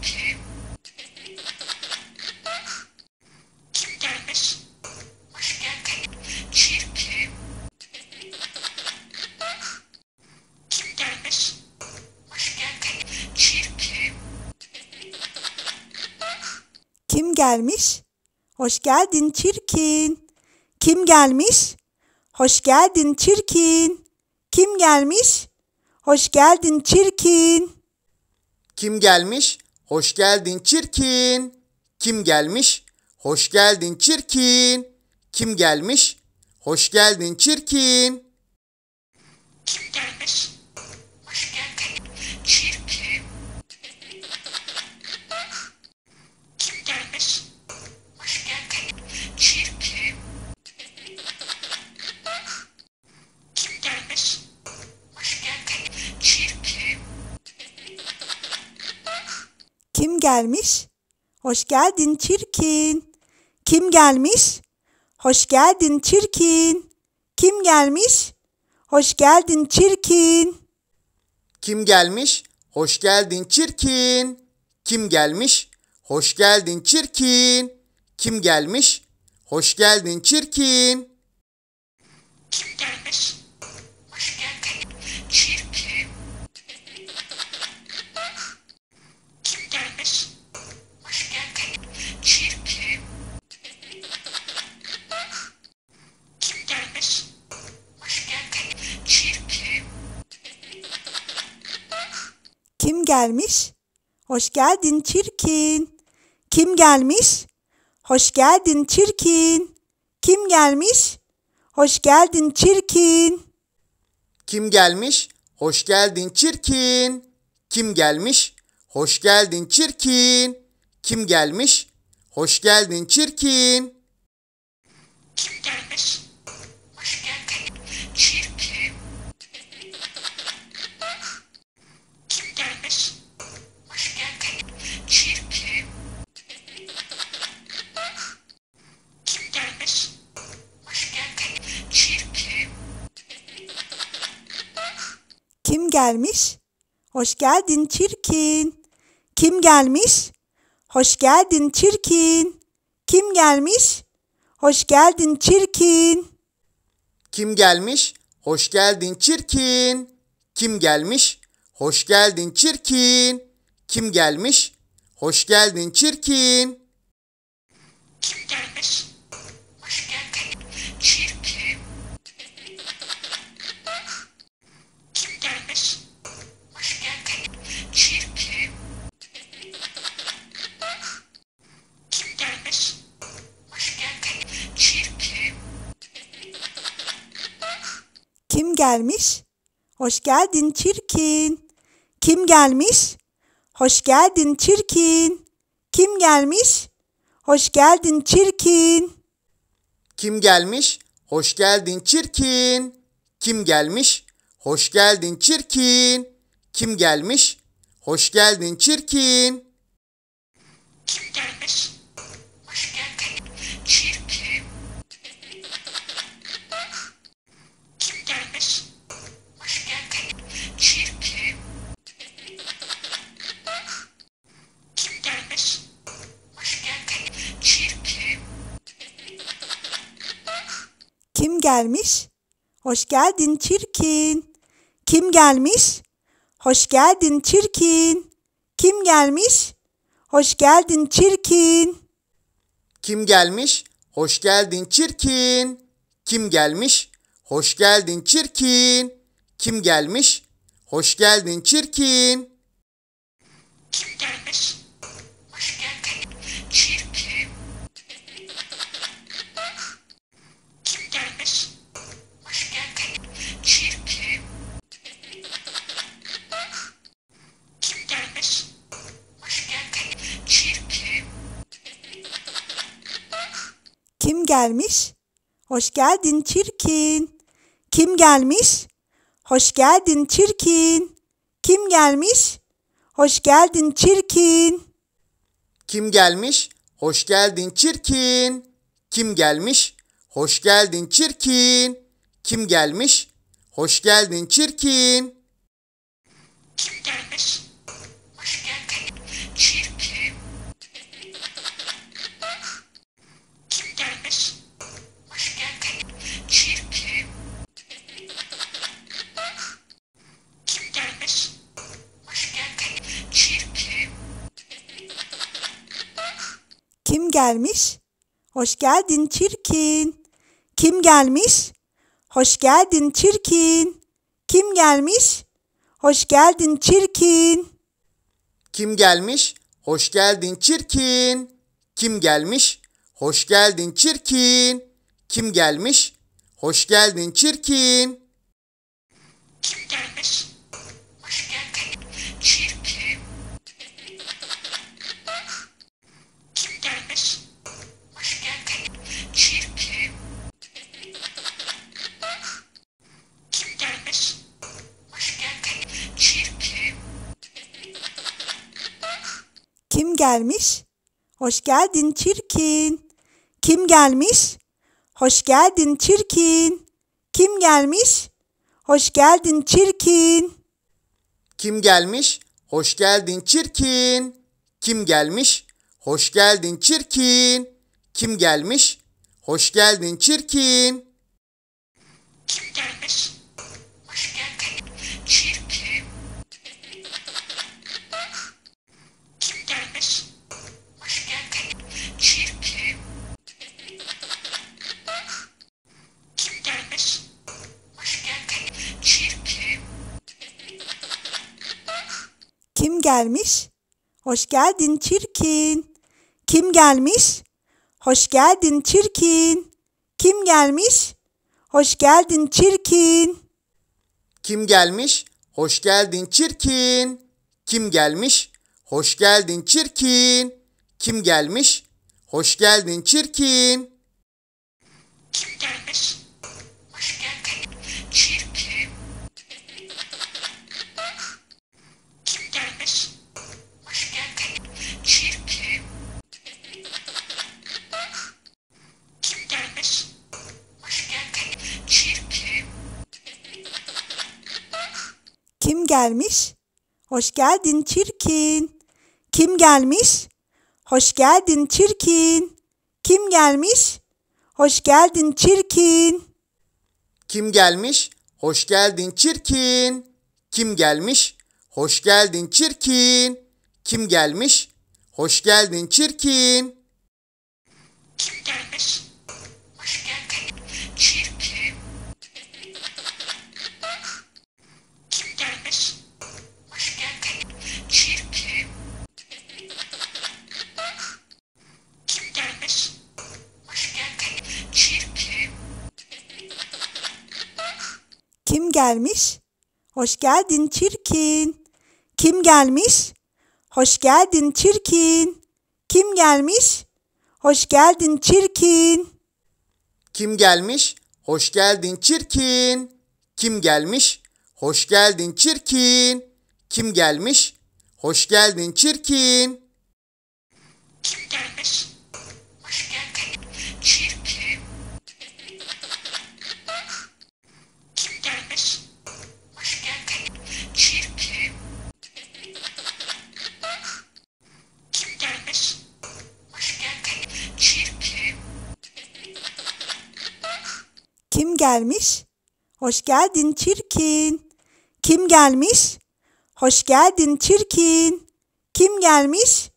Kim gelmiş? Hoş geldin çirkin. Kim gelmiş? Hoş geldin çirkin. Kim gelmiş? Hoş geldin çirkin. Kim gelmiş? Hoş geldin çirkin. Kim gelmiş? Hoş geldin çirkin. Kim gelmiş? Hoş geldin çirkin. Kim gelmiş? Hoş geldin çirkin. Kim gelmiş? Hoş geldin çirkin. Kim gelmiş? Hoş geldin çirkin. Kim gelmiş? Hoş geldin çirkin. Kim gelmiş? Hoş geldin çirkin. Kim gelmiş? Hoş geldin çirkin. Kim gelmiş? Hoş geldin çirkin. Kim gelmiş? Kim gelmiş? Hoş geldin çirkin. Kim gelmiş? Hoş geldin çirkin. Kim gelmiş? Hoş geldin çirkin. Kim gelmiş? Hoş geldin çirkin. Kim gelmiş? Hoş geldin çirkin. Kim gelmiş? Hoş geldin çirkin. Kim gelmiş? Kim gelmiş? Hoş geldin çirkin. Kim gelmiş? Hoş geldin çirkin. Kim gelmiş? Hoş geldin çirkin. Kim gelmiş? Hoş geldin çirkin. Kim gelmiş? Hoş geldin çirkin. Kim gelmiş? Hoş geldin çirkin. Kim gelmiş? Kim gelmiş? Hoş geldin çirkin. Kim gelmiş? Hoş geldin çirkin. Kim gelmiş? Hoş geldin çirkin. Kim gelmiş? Hoş geldin çirkin. Kim gelmiş? Hoş geldin çirkin. Kim gelmiş? Hoş geldin çirkin. Kim gelmiş? Kim gelmiş? Hoş geldin çirkin. Kim gelmiş? Hoş geldin çirkin. Kim gelmiş? Hoş geldin çirkin. Kim gelmiş? Hoş geldin çirkin. Kim gelmiş? Hoş geldin çirkin. Kim gelmiş? Hoş geldin çirkin. gelmiş? Hoş geldin çirkin. Kim gelmiş? Hoş geldin çirkin. Kim gelmiş? Hoş geldin çirkin. Kim gelmiş? Hoş geldin çirkin. Kim gelmiş? Hoş geldin çirkin. Kim gelmiş? Hoş geldin çirkin. Kim gelmiş? Hoş geldin. Kim gelmiş? Hoş geldin çirkin. Kim gelmiş? Hoş geldin çirkin. Kim gelmiş? Hoş geldin çirkin. Kim gelmiş? Hoş geldin çirkin. Kim gelmiş? Hoş geldin çirkin. Kim gelmiş? Hoş geldin çirkin. Kim gelmiş? Hoş geldin çirkin. Kim gelmiş? Hoş geldin çirkin. Kim gelmiş? Hoş geldin çirkin. Kim gelmiş? Hoş geldin çirkin. Kim gelmiş? Hoş geldin çirkin. Kim gelmiş? Hoş geldin çirkin. Kim gelmiş? Hoş geldin çirkin. Kim gelmiş? Hoş geldin çirkin. Kim gelmiş? Hoş geldin çirkin. Kim gelmiş? Hoş geldin çirkin. Kim gelmiş? Hoş geldin çirkin. Kim gelmiş? Hoş geldin çirkin. Kim gelmiş? Hoş geldin çirkin. Kim gelmiş? Hoş geldin çirkin. Kim gelmiş? Hoş geldin çirkin. Kim gelmiş? Hoş geldin çirkin. Kim gelmiş? Hoş geldin çirkin. Kim gelmiş? Hoş geldin çirkin. Kim gelmiş? Hoş geldin çirkin. Kim gelmiş? Hoş geldin çirkin. Kim gelmiş? Hoş geldin çirkin. Kim gelmiş? gelmiş? Hoş geldin çirkin. Kim gelmiş? Hoş geldin çirkin. Kim gelmiş? Hoş geldin çirkin. Kim gelmiş? Hoş geldin çirkin. Kim gelmiş? Hoş geldin çirkin. Kim gelmiş? Hoş geldin çirkin. Kim gelmiş? Kim gelmiş? Hoş geldin çirkin. Kim gelmiş? Hoş geldin çirkin. Kim gelmiş?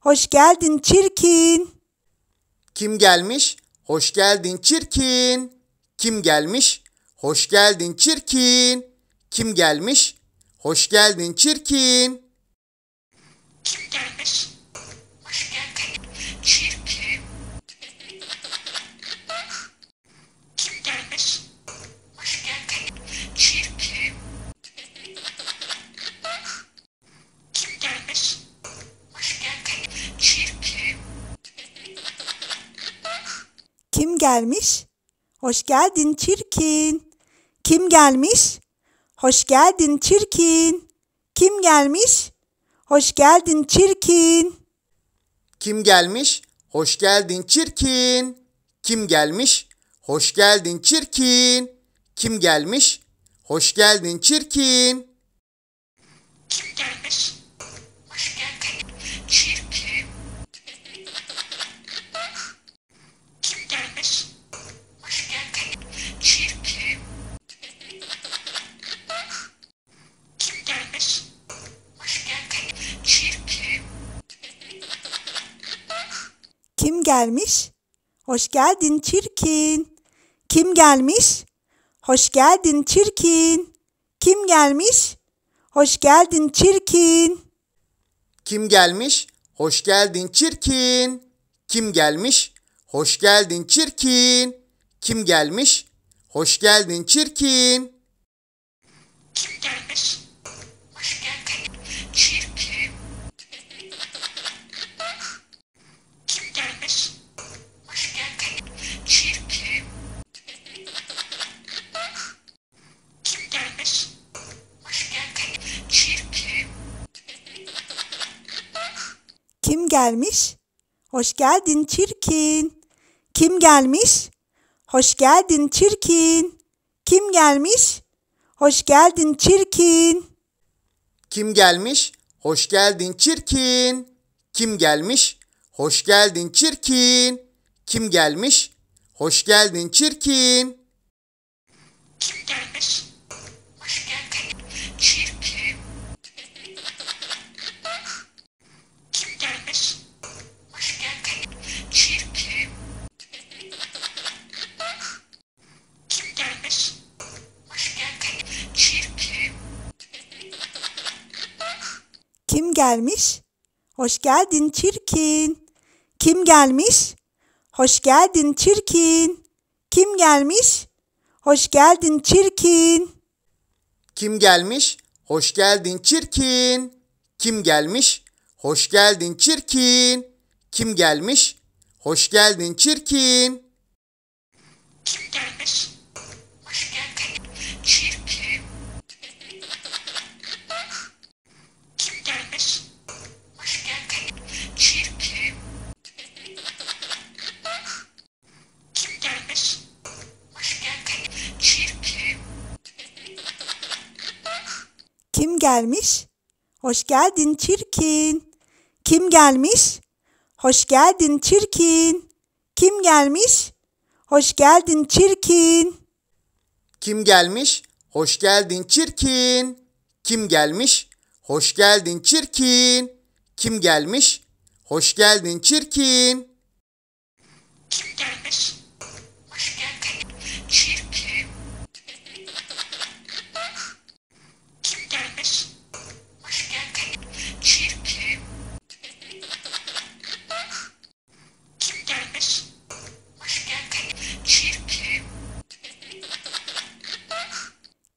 Hoş geldin çirkin. Kim gelmiş? Hoş geldin çirkin. Kim gelmiş? Hoş geldin çirkin. Kim gelmiş? Hoş geldin çirkin. Kim gelmiş? gelmiş? Hoş geldin çirkin. Kim gelmiş? Hoş geldin çirkin. Kim gelmiş? Hoş geldin çirkin. Kim gelmiş? Hoş geldin çirkin. Kim gelmiş? Hoş geldin çirkin. Kim gelmiş? Hoş geldin çirkin. Kim gelmiş? gelmiş? Hoş geldin çirkin. Kim gelmiş? Hoş geldin çirkin. Kim gelmiş? Hoş geldin çirkin. Kim gelmiş? Hoş geldin çirkin. Kim gelmiş? Hoş geldin çirkin. Kim gelmiş? Hoş geldin çirkin. Kim gelmiş? Hoş geldin. Kim gelmiş? Hoş geldin çirkin. Kim gelmiş? Hoş geldin çirkin. Kim gelmiş? Hoş geldin çirkin. Kim gelmiş? Hoş geldin çirkin. Kim gelmiş? Hoş geldin çirkin. Kim gelmiş? Hoş geldin çirkin. Kim gelmiş? Hoş geldin çirkin. Kim gelmiş? Hoş geldin çirkin. Kim gelmiş? Hoş geldin çirkin. Kim gelmiş? Hoş geldin çirkin. Kim gelmiş? Hoş geldin çirkin. Kim gelmiş? Hoş geldin çirkin. Kim gelmiş? Hoş geldin çirkin. Kim gelmiş? Hoş geldin çirkin. Kim gelmiş? Hoş geldin çirkin. Kim gelmiş? Hoş geldin çirkin. Kim gelmiş? Hoş geldin çirkin. Kim gelmiş? Hoş geldin çirkin. Kim gelmiş? Hoş geldin çirkin. Kim gelmiş? Hoş geldin çirkin. Kim gelmiş? Hoş geldin çirkin.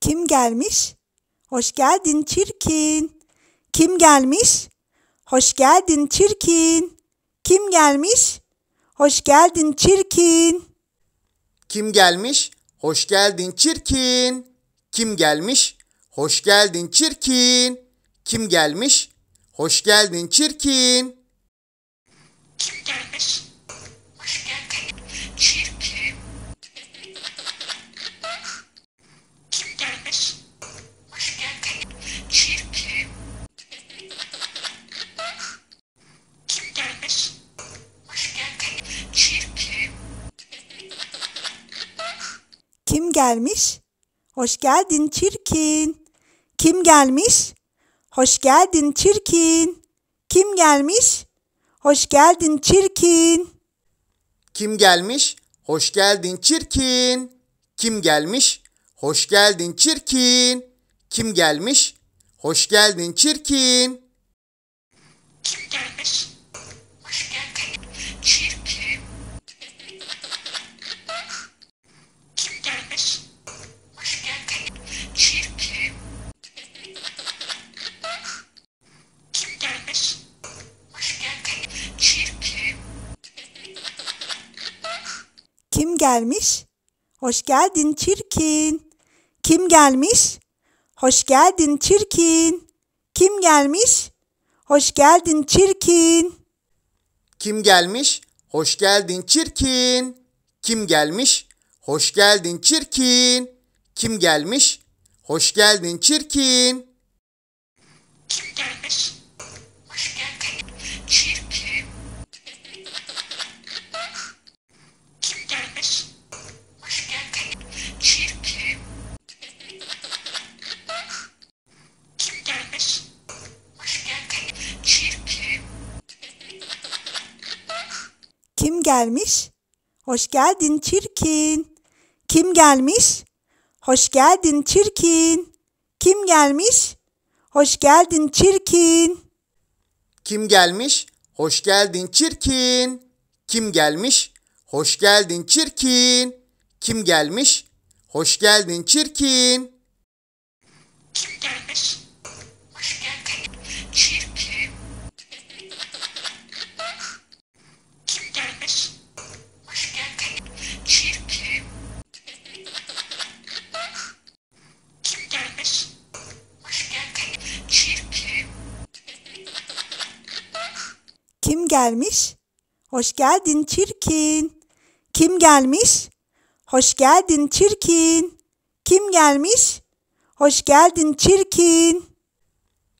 Kim gelmiş? Hoş geldin çirkin. Kim gelmiş? Hoş geldin çirkin. Kim gelmiş? Hoş geldin çirkin. Kim gelmiş? Hoş geldin çirkin. Kim gelmiş? Hoş geldin çirkin. Kim gelmiş? Hoş geldin çirkin. Kim gelmiş? Kim gelmiş? Hoş geldin çirkin. Kim gelmiş? Hoş geldin çirkin. Kim gelmiş? Hoş geldin çirkin. Kim gelmiş? Hoş geldin çirkin. Kim gelmiş? Hoş geldin çirkin. Kim gelmiş? Hoş geldin çirkin. Kim gelmiş? Kim gelmiş? Hoş geldin çirkin. Kim gelmiş? Hoş geldin çirkin. Kim gelmiş? Hoş geldin çirkin. Kim gelmiş? Hoş geldin çirkin. Kim gelmiş? Hoş geldin çirkin. Kim gelmiş? Hoş geldin çirkin. Kim gelmiş? Kim gelmiş? Hoş geldin çirkin. Kim gelmiş? Hoş geldin çirkin. Kim gelmiş? Hoş geldin çirkin. Kim gelmiş? Hoş geldin çirkin. Kim gelmiş? Hoş geldin çirkin. Kim gelmiş? Hoş geldin çirkin. Kim gelmiş? gelmiş? Hoş geldin çirkin. Kim gelmiş? Hoş geldin çirkin. Kim gelmiş? Hoş geldin çirkin.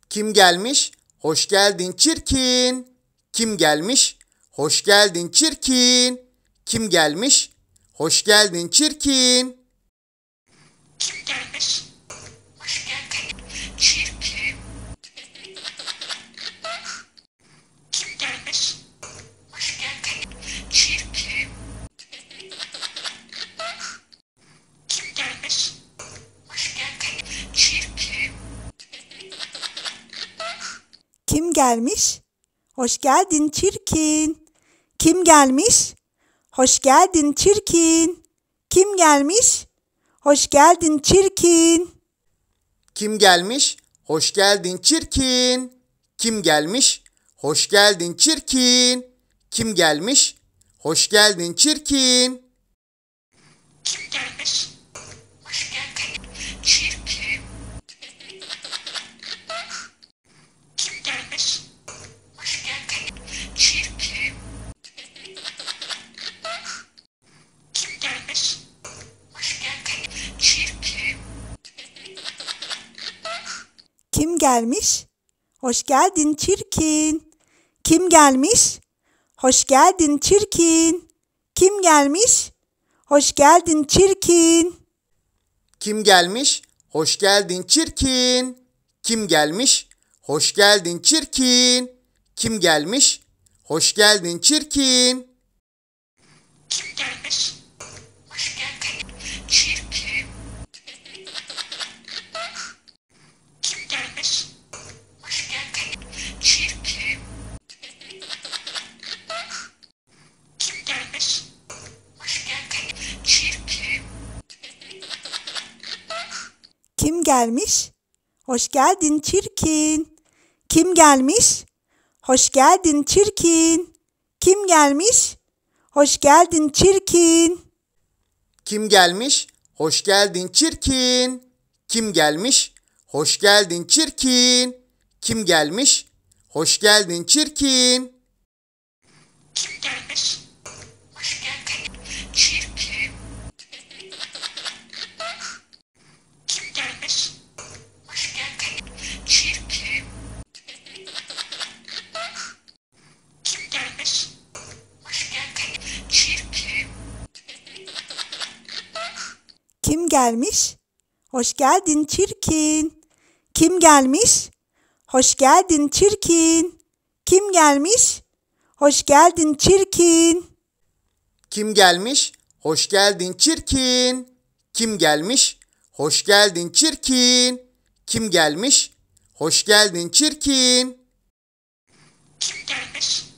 Kim gelmiş? Hoş geldin çirkin. Kim gelmiş? Hoş geldin çirkin. Kim gelmiş? Hoş geldin çirkin. Kim gelmiş? Kim gelmiş? Hoş geldin çirkin. Kim gelmiş? Hoş geldin çirkin. Kim gelmiş? Hoş geldin çirkin. Kim gelmiş? Hoş geldin çirkin. Kim gelmiş? Hoş geldin çirkin. Kim gelmiş? Hoş geldin çirkin. Kim gelmiş? Hoş geldin çirkin. Kim gelmiş? Hoş geldin çirkin. Kim gelmiş? Hoş geldin çirkin. Kim gelmiş? Hoş geldin çirkin. Kim gelmiş? Hoş geldin çirkin. Kim gelmiş? Hoş geldin çirkin. Kim gelmiş? Hoş geldin çirkin. Kim gelmiş? Hoş geldin çirkin. Kim gelmiş? Hoş geldin çirkin. Kim gelmiş? Hoş geldin çirkin. Kim gelmiş? Hoş geldin çirkin. Kim gelmiş? Hoş geldin çirkin. Kim gelmiş? Hoş geldin çirkin. Kim gelmiş? Hoş geldin çirkin. Kim gelmiş? Hoş geldin çirkin. Kim gelmiş? Hoş geldin çirkin. Kim gelmiş? Hoş geldin çirkin. Kim gelmiş? Hoş geldin çirkin. Kim gelmiş? Hoş geldin çirkin. Kim gelmiş? Hoş geldin çirkin. Kim gelmiş? Hoş geldin çirkin. Kim gelmiş?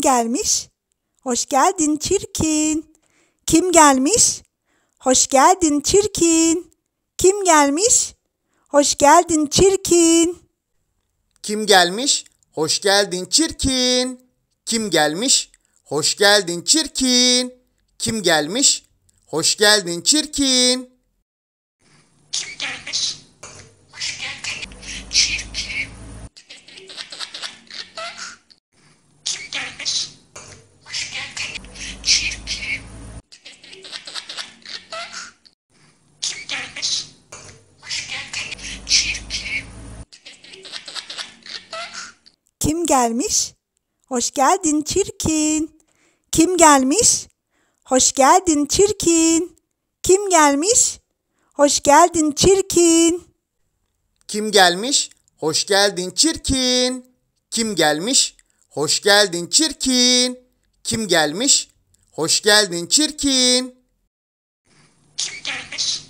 Kim gelmiş? Hoş geldin çirkin. Kim gelmiş? Hoş geldin çirkin. Kim gelmiş? Hoş geldin çirkin. Kim gelmiş? Hoş geldin çirkin. Kim gelmiş? Hoş geldin çirkin. Kim gelmiş? Hoş geldin çirkin. Kim gelmiş? Kim gelmiş? Hoş geldin çirkin. Kim gelmiş? Hoş geldin çirkin. Kim gelmiş? Hoş geldin çirkin. Kim gelmiş? Hoş geldin çirkin. Kim gelmiş? Hoş geldin çirkin. Kim gelmiş? Hoş geldin çirkin. Kim gelmiş?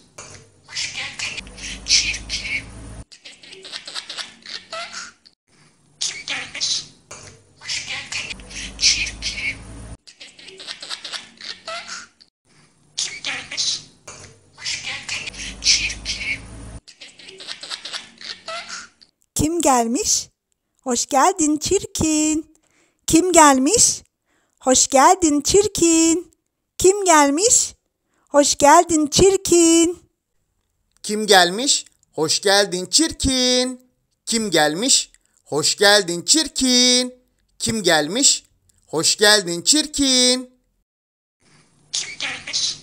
Kim gelmiş? Hoş geldin çirkin. Kim gelmiş? Hoş geldin çirkin. Kim gelmiş? Hoş geldin çirkin. Kim gelmiş? Hoş geldin çirkin. Kim gelmiş? Hoş geldin çirkin. Kim gelmiş? Hoş geldin çirkin. Kim gelmiş?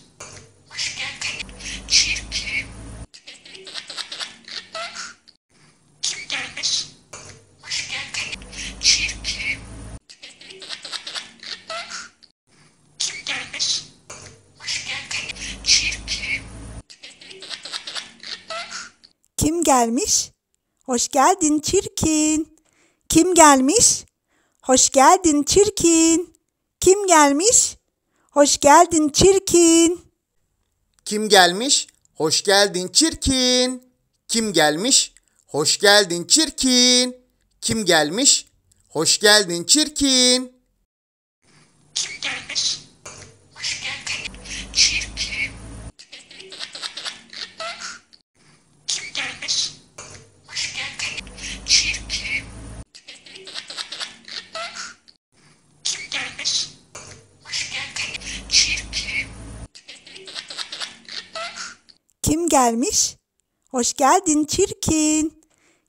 gelmiş? Hoş geldin çirkin. Kim gelmiş? Hoş geldin çirkin. Kim gelmiş? Hoş geldin çirkin. Kim gelmiş? Hoş geldin çirkin. Kim gelmiş? Hoş geldin çirkin. Kim gelmiş? Hoş geldin çirkin. Kim gelmiş? Kim gelmiş? Hoş geldin çirkin.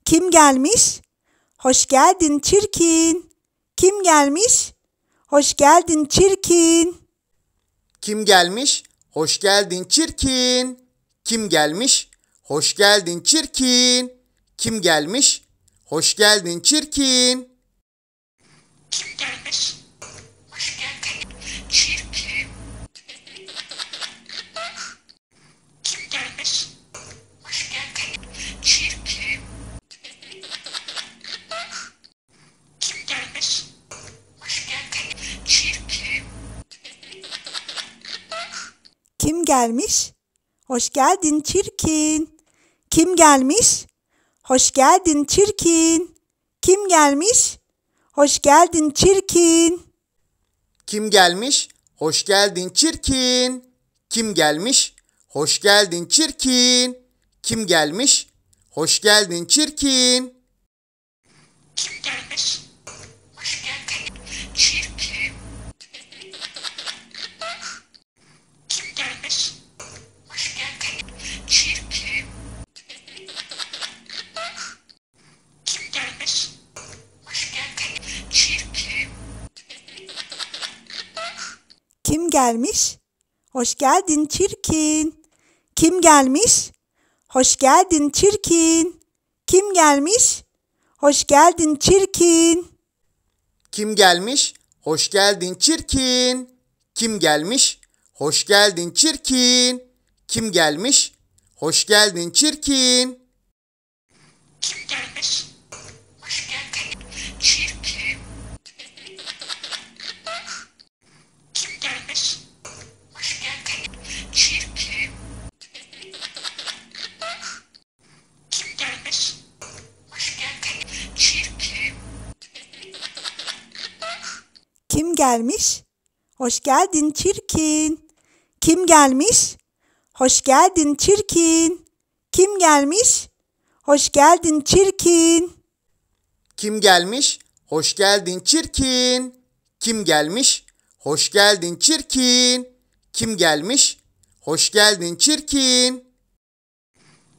Kim gelmiş? Hoş geldin çirkin. Kim gelmiş? Hoş geldin çirkin. Kim gelmiş? Hoş geldin çirkin. Kim gelmiş? Hoş geldin çirkin. Kim gelmiş? Hoş geldin çirkin. Kim gelmiş? Hoş geldin. Kim gelmiş? Hoş geldin çirkin. Kim gelmiş? Hoş geldin çirkin. Kim gelmiş? Hoş geldin çirkin. Kim gelmiş? Hoş geldin çirkin. Kim gelmiş? Hoş geldin çirkin. Kim gelmiş? Hoş geldin çirkin. Kim gelmiş? Hoş geldin çirkin. Kim gelmiş? Hoş geldin çirkin. Kim gelmiş? Hoş geldin çirkin. Kim gelmiş? Hoş geldin çirkin. Kim gelmiş? Hoş geldin çirkin. Kim gelmiş? Hoş geldin çirkin. Kim gelmiş? Hoş geldin çirkin. Kim gelmiş? Kim gelmiş? Hoş geldin çirkin. Kim gelmiş? Hoş geldin çirkin. Kim gelmiş? Hoş geldin çirkin. Kim gelmiş? Hoş geldin çirkin. Kim gelmiş? Hoş geldin çirkin. Kim gelmiş? Hoş geldin çirkin.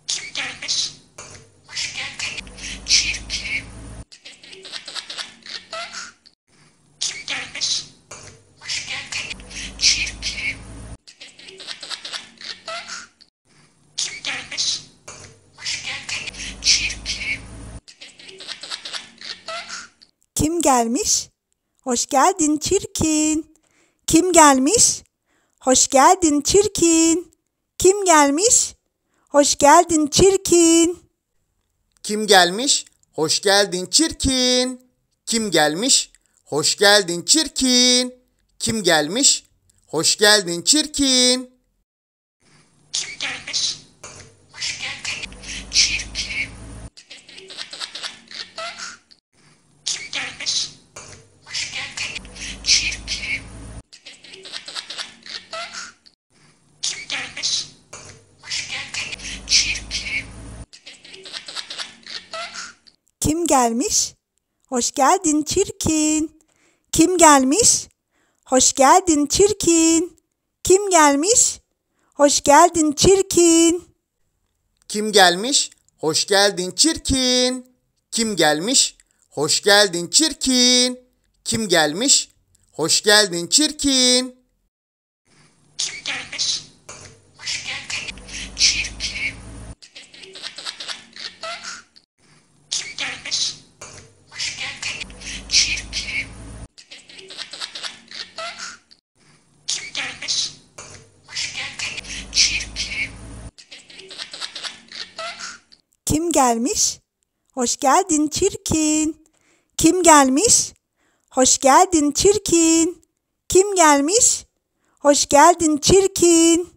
Kim gelmiş? Kim gelmiş? Hoş geldin çirkin. Kim gelmiş? Hoş geldin çirkin. Kim gelmiş? Hoş geldin çirkin. Kim gelmiş? Hoş geldin çirkin. Kim gelmiş? Hoş geldin çirkin. Kim gelmiş? Hoş geldin çirkin. Kim gelmiş? Kim gelmiş? Hoş geldin çirkin. Kim gelmiş? Hoş geldin çirkin. Kim gelmiş? Hoş geldin çirkin. Kim gelmiş? Hoş geldin çirkin. Kim gelmiş? Hoş geldin çirkin. Kim gelmiş? Hoş geldin çirkin. Kim gelmiş? Kim gelmiş? Hoş geldin çirkin. Kim gelmiş? Hoş geldin çirkin. Kim gelmiş? Hoş geldin çirkin.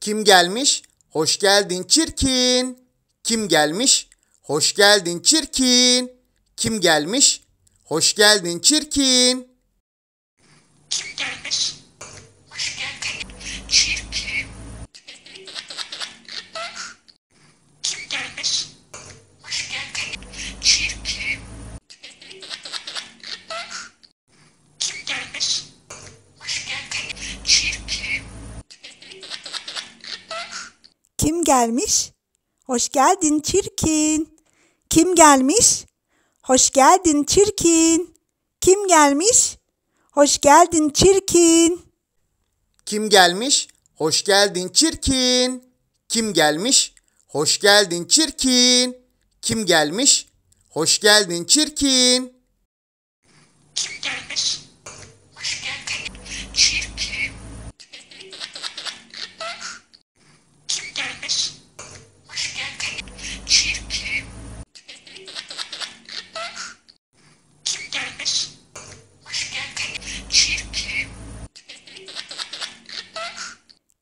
Kim gelmiş? Hoş geldin çirkin. Kim gelmiş? Hoş geldin çirkin. Kim gelmiş? Hoş geldin çirkin. Kim gelmiş? gelmiş? Hoş geldin çirkin. Kim gelmiş? Hoş geldin çirkin. Kim gelmiş? Hoş geldin çirkin. Kim gelmiş? Hoş geldin çirkin. Kim gelmiş? Hoş geldin çirkin. Kim gelmiş? Hoş geldin çirkin. Kim gelmiş? Hoş geldin.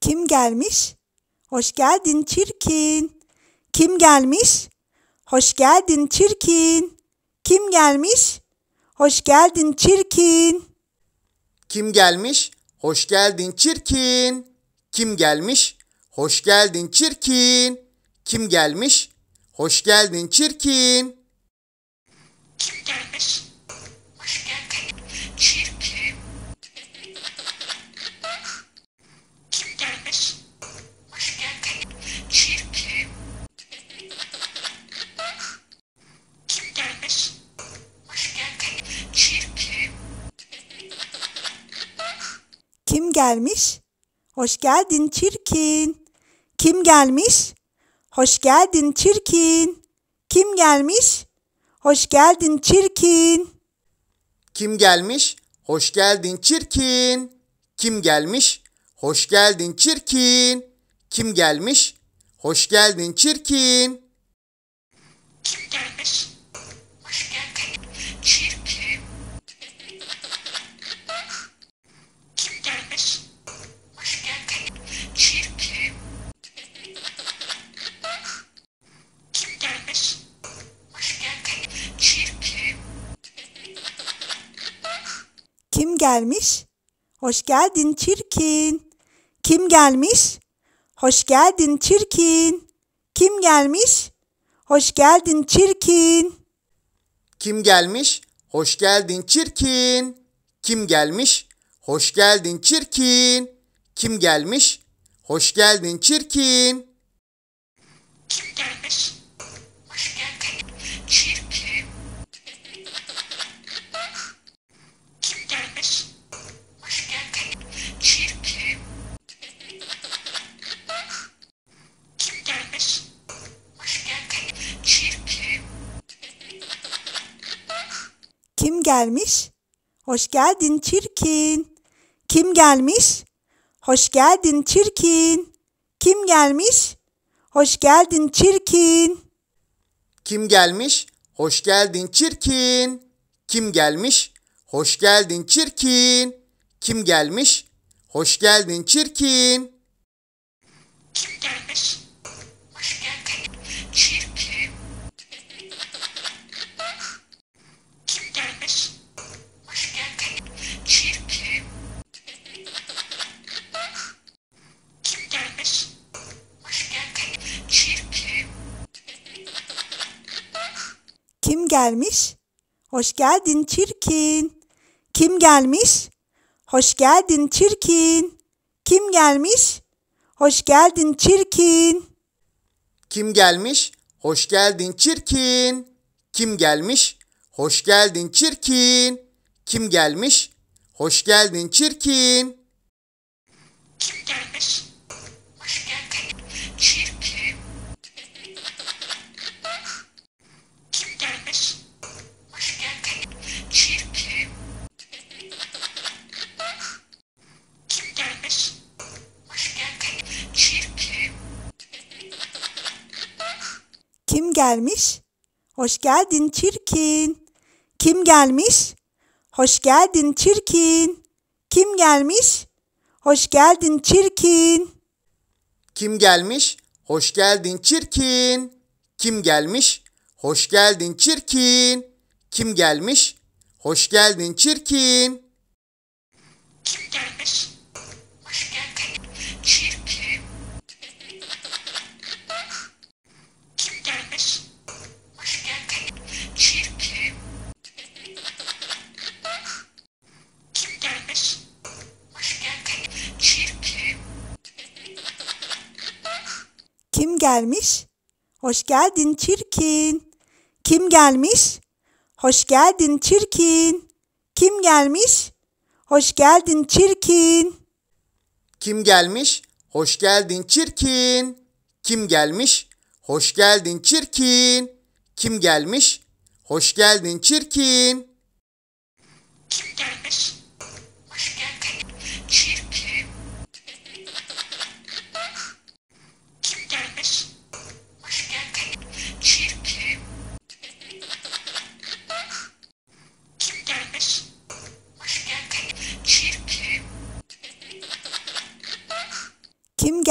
Kim gelmiş? Hoş geldin çirkin. Kim gelmiş? Hoş geldin çirkin. Kim gelmiş? Hoş geldin çirkin. Kim gelmiş? Hoş geldin çirkin. Kim gelmiş? Hoş geldin çirkin. Kim gelmiş? Hoş geldin çirkin. Kim gelmiş? Hoş geldin. Kim gelmiş? Hoş geldin çirkin. Kim gelmiş? Hoş geldin çirkin. Kim gelmiş? Hoş geldin çirkin. Kim gelmiş? Hoş geldin çirkin. Kim gelmiş? Hoş geldin çirkin. Kim gelmiş? Hoş geldin çirkin. Kim gelmiş? Hoş geldin çirkin. Kim gelmiş? Hoş geldin çirkin. Kim gelmiş? Hoş geldin çirkin. Kim gelmiş? Hoş geldin çirkin. Kim gelmiş? Hoş geldin çirkin. Kim gelmiş? Hoş geldin çirkin. Kim gelmiş? Hoş geldin çirkin. Kim gelmiş? Hoş geldin çirkin. Kim gelmiş? Hoş geldin çirkin. Kim gelmiş? Hoş geldin çirkin. Kim gelmiş? Hoş geldin çirkin. Kim gelmiş? Hoş geldin çirkin. Kim gelmiş? Hoş geldin çirkin. Kim gelmiş? Hoş geldin çirkin. Kim gelmiş? gelmiş? Hoş geldin çirkin. Kim gelmiş? Hoş geldin çirkin. Kim gelmiş? Hoş geldin çirkin. Kim gelmiş? Hoş geldin çirkin. Kim gelmiş? Hoş geldin çirkin. Kim gelmiş? Hoş geldin çirkin. Kim gelmiş? Kim gelmiş? Hoş geldin çirkin. Kim gelmiş? Hoş geldin çirkin. Kim gelmiş? Hoş geldin çirkin. Kim gelmiş? Hoş geldin çirkin. Kim gelmiş? Hoş geldin çirkin. Kim gelmiş? Hoş geldin çirkin. Kim gelmiş? Kim gelmiş? Hoş geldin çirkin. Kim gelmiş? Hoş geldin çirkin. Kim gelmiş? Hoş geldin çirkin. Kim gelmiş? Hoş geldin çirkin. Kim gelmiş? Hoş geldin çirkin. Kim gelmiş? Hoş geldin çirkin. Kim gelmiş?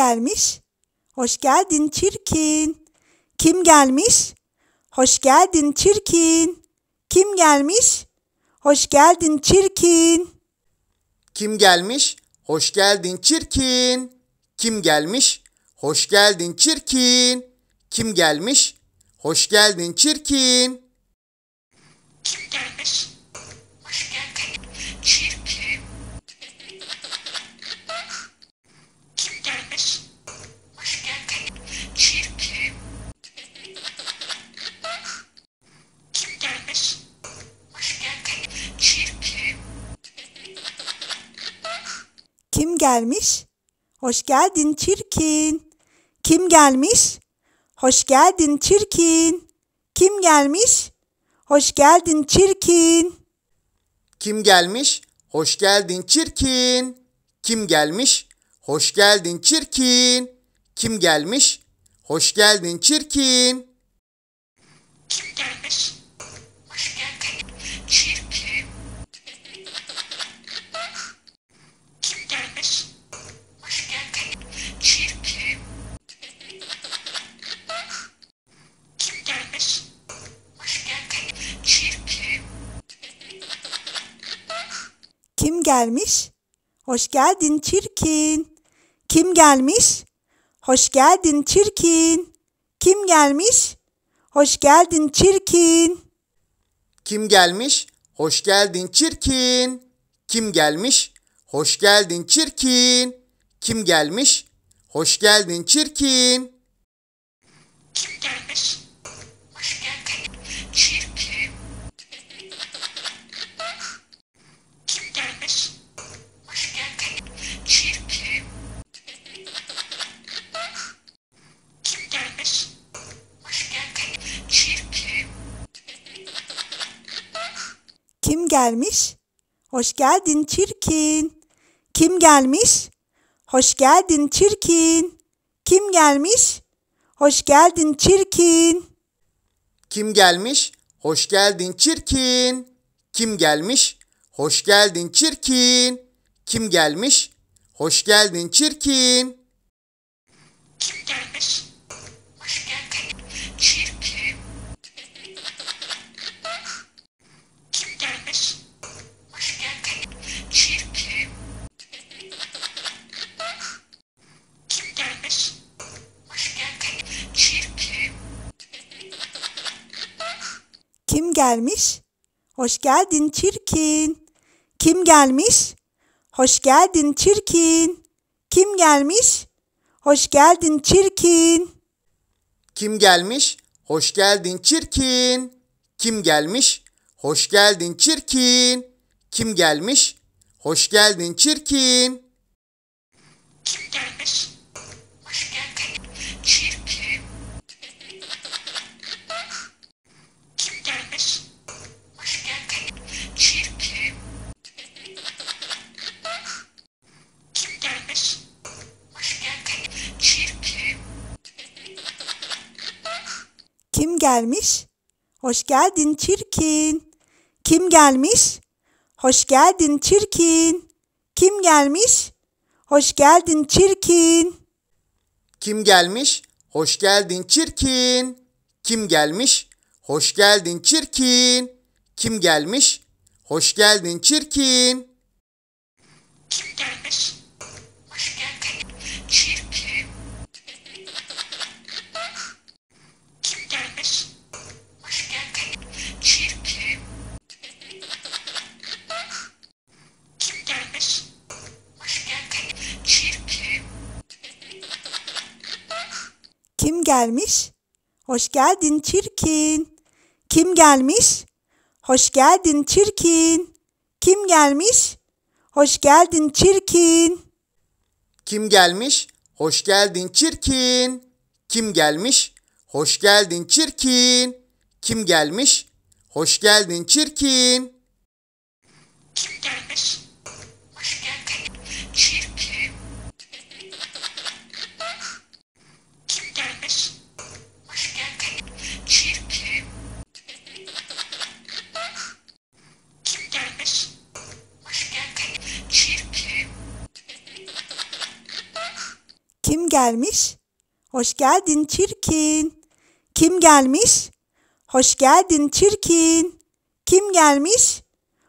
gelmiş? Hoş geldin çirkin. Kim gelmiş? Hoş geldin çirkin. Kim gelmiş? Hoş geldin çirkin. Kim gelmiş? Hoş geldin çirkin. Kim gelmiş? Hoş geldin çirkin. Kim gelmiş? Hoş geldin çirkin. Kim gelmiş? Hoş geldin. kim gelmiş? Hoş geldin çirkin. Kim gelmiş? Hoş geldin çirkin. Kim gelmiş? Hoş geldin çirkin. Kim gelmiş? Hoş geldin çirkin. Kim gelmiş? Hoş geldin çirkin. Kim gelmiş? Hoş geldin çirkin. Kim gelmiş? Hoş geldin. gelmiş? Hoş geldin çirkin. Kim gelmiş? Hoş geldin çirkin. Kim gelmiş? Hoş geldin çirkin. Kim gelmiş? Hoş geldin çirkin. Kim gelmiş? Hoş geldin çirkin. Kim gelmiş? Hoş geldin çirkin. Kim gelmiş? Hoş geldin çirkin. Kim gelmiş? Hoş geldin çirkin. Kim gelmiş? Hoş geldin çirkin. Kim gelmiş? Hoş geldin çirkin. Kim gelmiş? Hoş geldin çirkin. Kim gelmiş? Hoş geldin çirkin. Kim gelmiş? Hoş geldin çirkin. Kim gelmiş? Kim gelmiş? Hoş geldin çirkin. Kim gelmiş? Hoş geldin çirkin. Kim gelmiş? Hoş geldin çirkin. Kim gelmiş? Hoş geldin çirkin. Kim gelmiş? Hoş geldin çirkin. Kim gelmiş? Hoş geldin çirkin. Kim gelmiş? Kim gelmiş? Hoş geldin çirkin. Kim gelmiş? Hoş geldin çirkin. Kim gelmiş? Hoş geldin çirkin. Kim gelmiş? Hoş geldin çirkin. Kim gelmiş? Hoş geldin çirkin. Kim gelmiş? Hoş geldin çirkin. Kim gelmiş? Kim gelmiş? Hoş geldin çirkin. Kim gelmiş? Hoş geldin çirkin. Kim gelmiş? Hoş geldin çirkin. Kim gelmiş? Hoş geldin çirkin. Kim gelmiş? Hoş geldin çirkin. Kim gelmiş? Hoş geldin çirkin. Kim gelmiş? Kim gelmiş? Hoş geldin çirkin. Kim gelmiş? Hoş geldin çirkin. Kim gelmiş?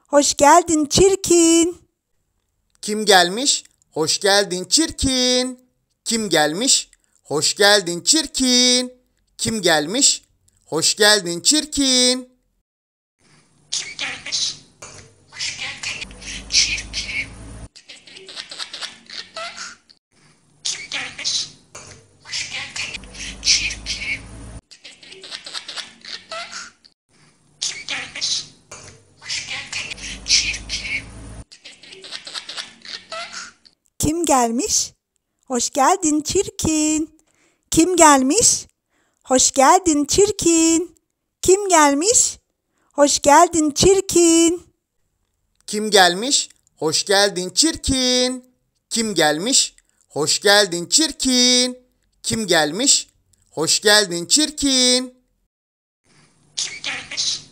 Hoş geldin çirkin. Kim gelmiş? Hoş geldin çirkin. Kim gelmiş? Hoş geldin çirkin. Kim gelmiş? Hoş geldin çirkin. Kim gelmiş? gelmiş? Hoş geldin çirkin. Kim gelmiş? Hoş geldin çirkin. Kim gelmiş? Hoş geldin çirkin. Kim gelmiş? Hoş geldin çirkin. Kim gelmiş? Hoş geldin çirkin. Kim gelmiş? Hoş geldin çirkin. Kim gelmiş?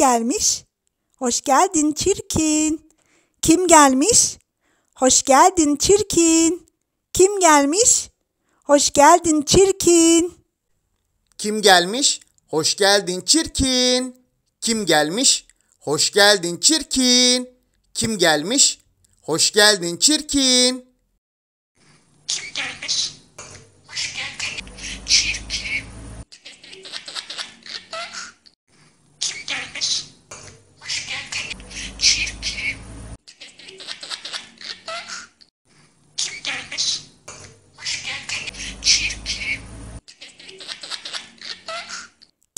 gelmiş? Hoş geldin çirkin. Kim gelmiş? Hoş geldin çirkin. Kim gelmiş? Hoş geldin çirkin. Kim gelmiş? Hoş geldin çirkin. Kim gelmiş? Hoş geldin çirkin. Kim gelmiş? Hoş geldin çirkin. Kim gelmiş? Hoş geldin.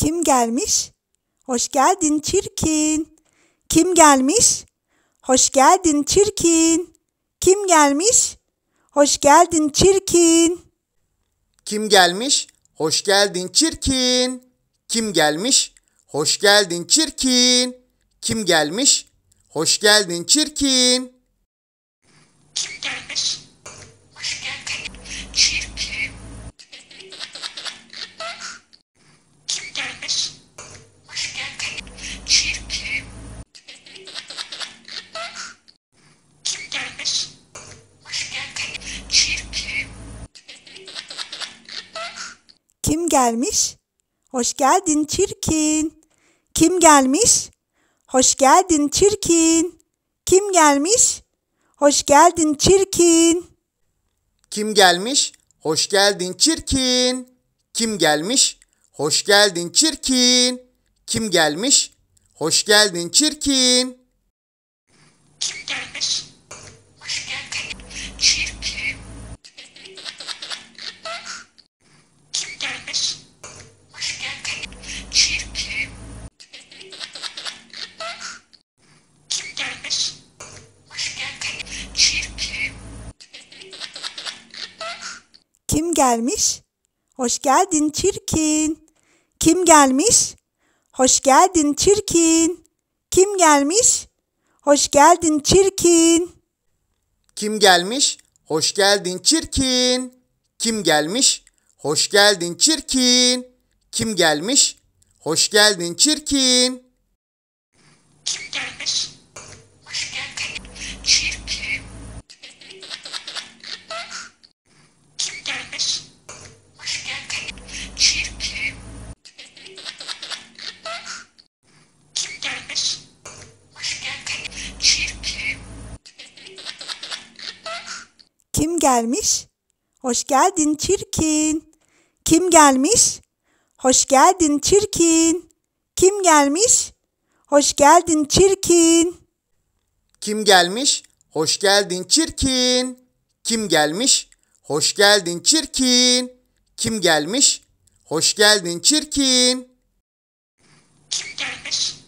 Kim gelmiş? Hoş geldin çirkin. Kim gelmiş? Hoş geldin çirkin. Kim gelmiş? Hoş geldin çirkin. Kim gelmiş? Hoş geldin çirkin. Kim gelmiş? Hoş geldin çirkin. Kim gelmiş? Hoş geldin çirkin. Kim gelmiş? Hoş geldin çirkin. Kim gelmiş? Hoş geldin çirkin. Kim gelmiş? Hoş geldin çirkin. Kim gelmiş? Hoş geldin çirkin. Kim gelmiş? Hoş geldin çirkin. Kim gelmiş? Hoş geldin çirkin. Kim gelmiş? Hoş geldin çirkin. Kim gelmiş? Hoş geldin çirkin. Kim gelmiş? Hoş geldin çirkin. Kim gelmiş? Hoş geldin çirkin. Kim gelmiş? Hoş geldin çirkin. Kim gelmiş? Hoş geldin çirkin. Kim gelmiş? Hoş geldin çirkin. Kim gelmiş? Hoş geldin çirkin. Kim gelmiş? Kim gelmiş? Hoş geldin çirkin. Kim gelmiş? Hoş geldin çirkin. Kim gelmiş? Hoş geldin çirkin. Kim gelmiş? Hoş geldin çirkin. Kim gelmiş? Hoş geldin çirkin. Kim gelmiş? Hoş geldin çirkin. Kim gelmiş?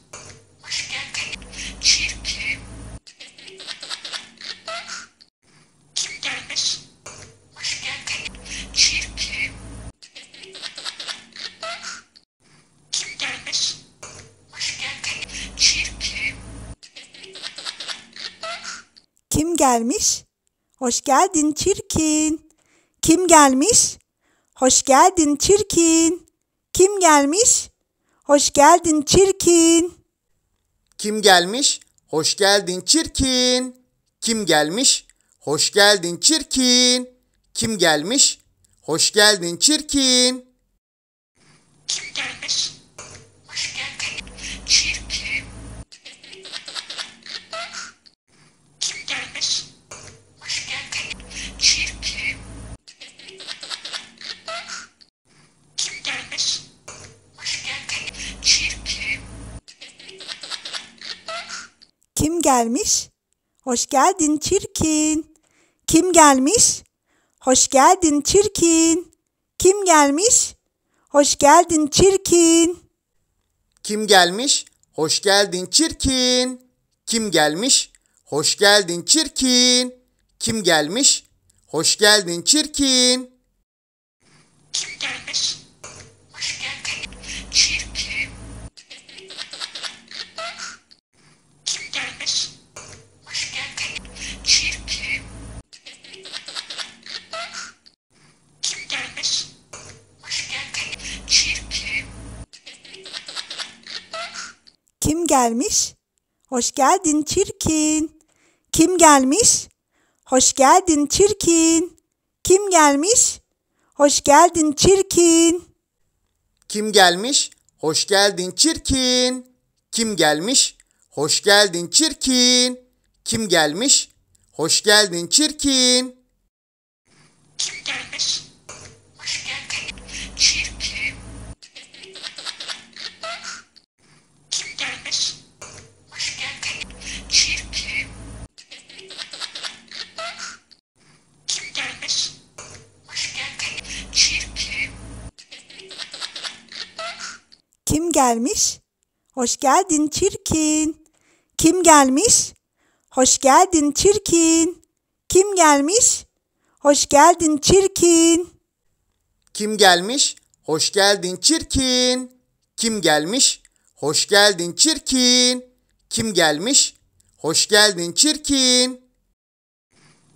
Kim gelmiş? Hoş geldin çirkin. Kim gelmiş? Hoş geldin çirkin. Kim gelmiş? Hoş geldin çirkin. Kim gelmiş? Hoş geldin çirkin. Kim gelmiş? Hoş geldin çirkin. Kim gelmiş? Hoş geldin çirkin. Kim gelmiş? Kim gelmiş? Hoş geldin çirkin. Kim gelmiş? Hoş geldin çirkin. Kim gelmiş? Hoş geldin çirkin. Kim gelmiş? Hoş geldin çirkin. Kim gelmiş? Hoş geldin çirkin. Kim gelmiş? Hoş geldin çirkin. Kim gelmiş? gelmiş? Hoş geldin çirkin. Kim gelmiş? Hoş geldin çirkin. Kim gelmiş? Hoş geldin çirkin. Kim gelmiş? Hoş geldin çirkin. Kim gelmiş? Hoş geldin çirkin. Kim gelmiş? Hoş geldin çirkin. Kim gelmiş? gelmiş? Hoş geldin çirkin. Kim gelmiş? Hoş geldin çirkin. Kim gelmiş? Hoş geldin çirkin. Kim gelmiş? Hoş geldin çirkin. Kim gelmiş? Hoş geldin çirkin. Kim gelmiş? Hoş geldin çirkin.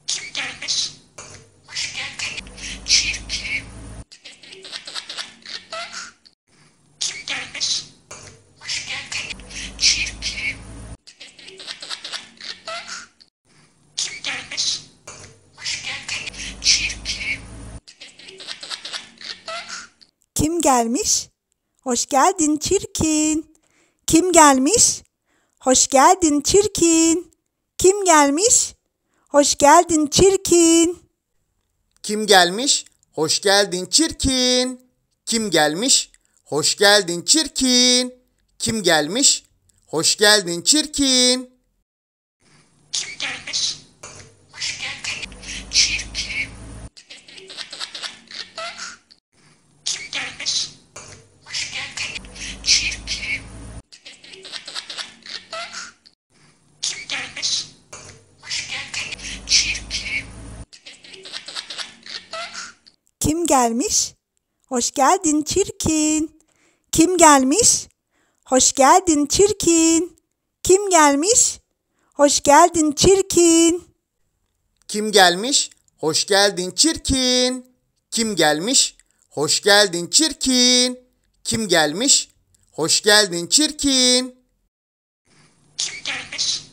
Kim gelmiş? Hoş geldin. gelmiş? Hoş geldin çirkin. Kim gelmiş? Hoş geldin çirkin. Kim gelmiş? Hoş geldin çirkin. Kim gelmiş? Hoş geldin çirkin. Kim gelmiş? Hoş geldin çirkin. Kim gelmiş? Hoş geldin çirkin. Kim gelmiş? Hoş geldin çirkin. Kim gelmiş? Hoş geldin çirkin. Kim gelmiş? Hoş geldin çirkin. Kim gelmiş? Hoş geldin çirkin. Kim gelmiş? Hoş geldin çirkin. Kim gelmiş? Hoş geldin çirkin. Kim gelmiş? Hoş geldin çirkin. Kim gelmiş?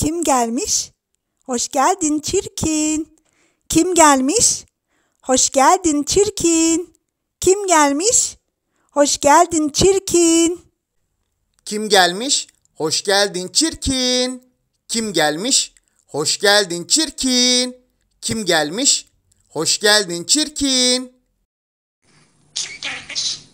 Kim gelmiş? Hoş geldin çirkin. Kim gelmiş? Hoş geldin çirkin. Kim gelmiş? Hoş geldin çirkin. Kim gelmiş? Hoş geldin çirkin. Kim gelmiş? Hoş geldin çirkin. Kim gelmiş? Hoş geldin çirkin. Kim gelmiş?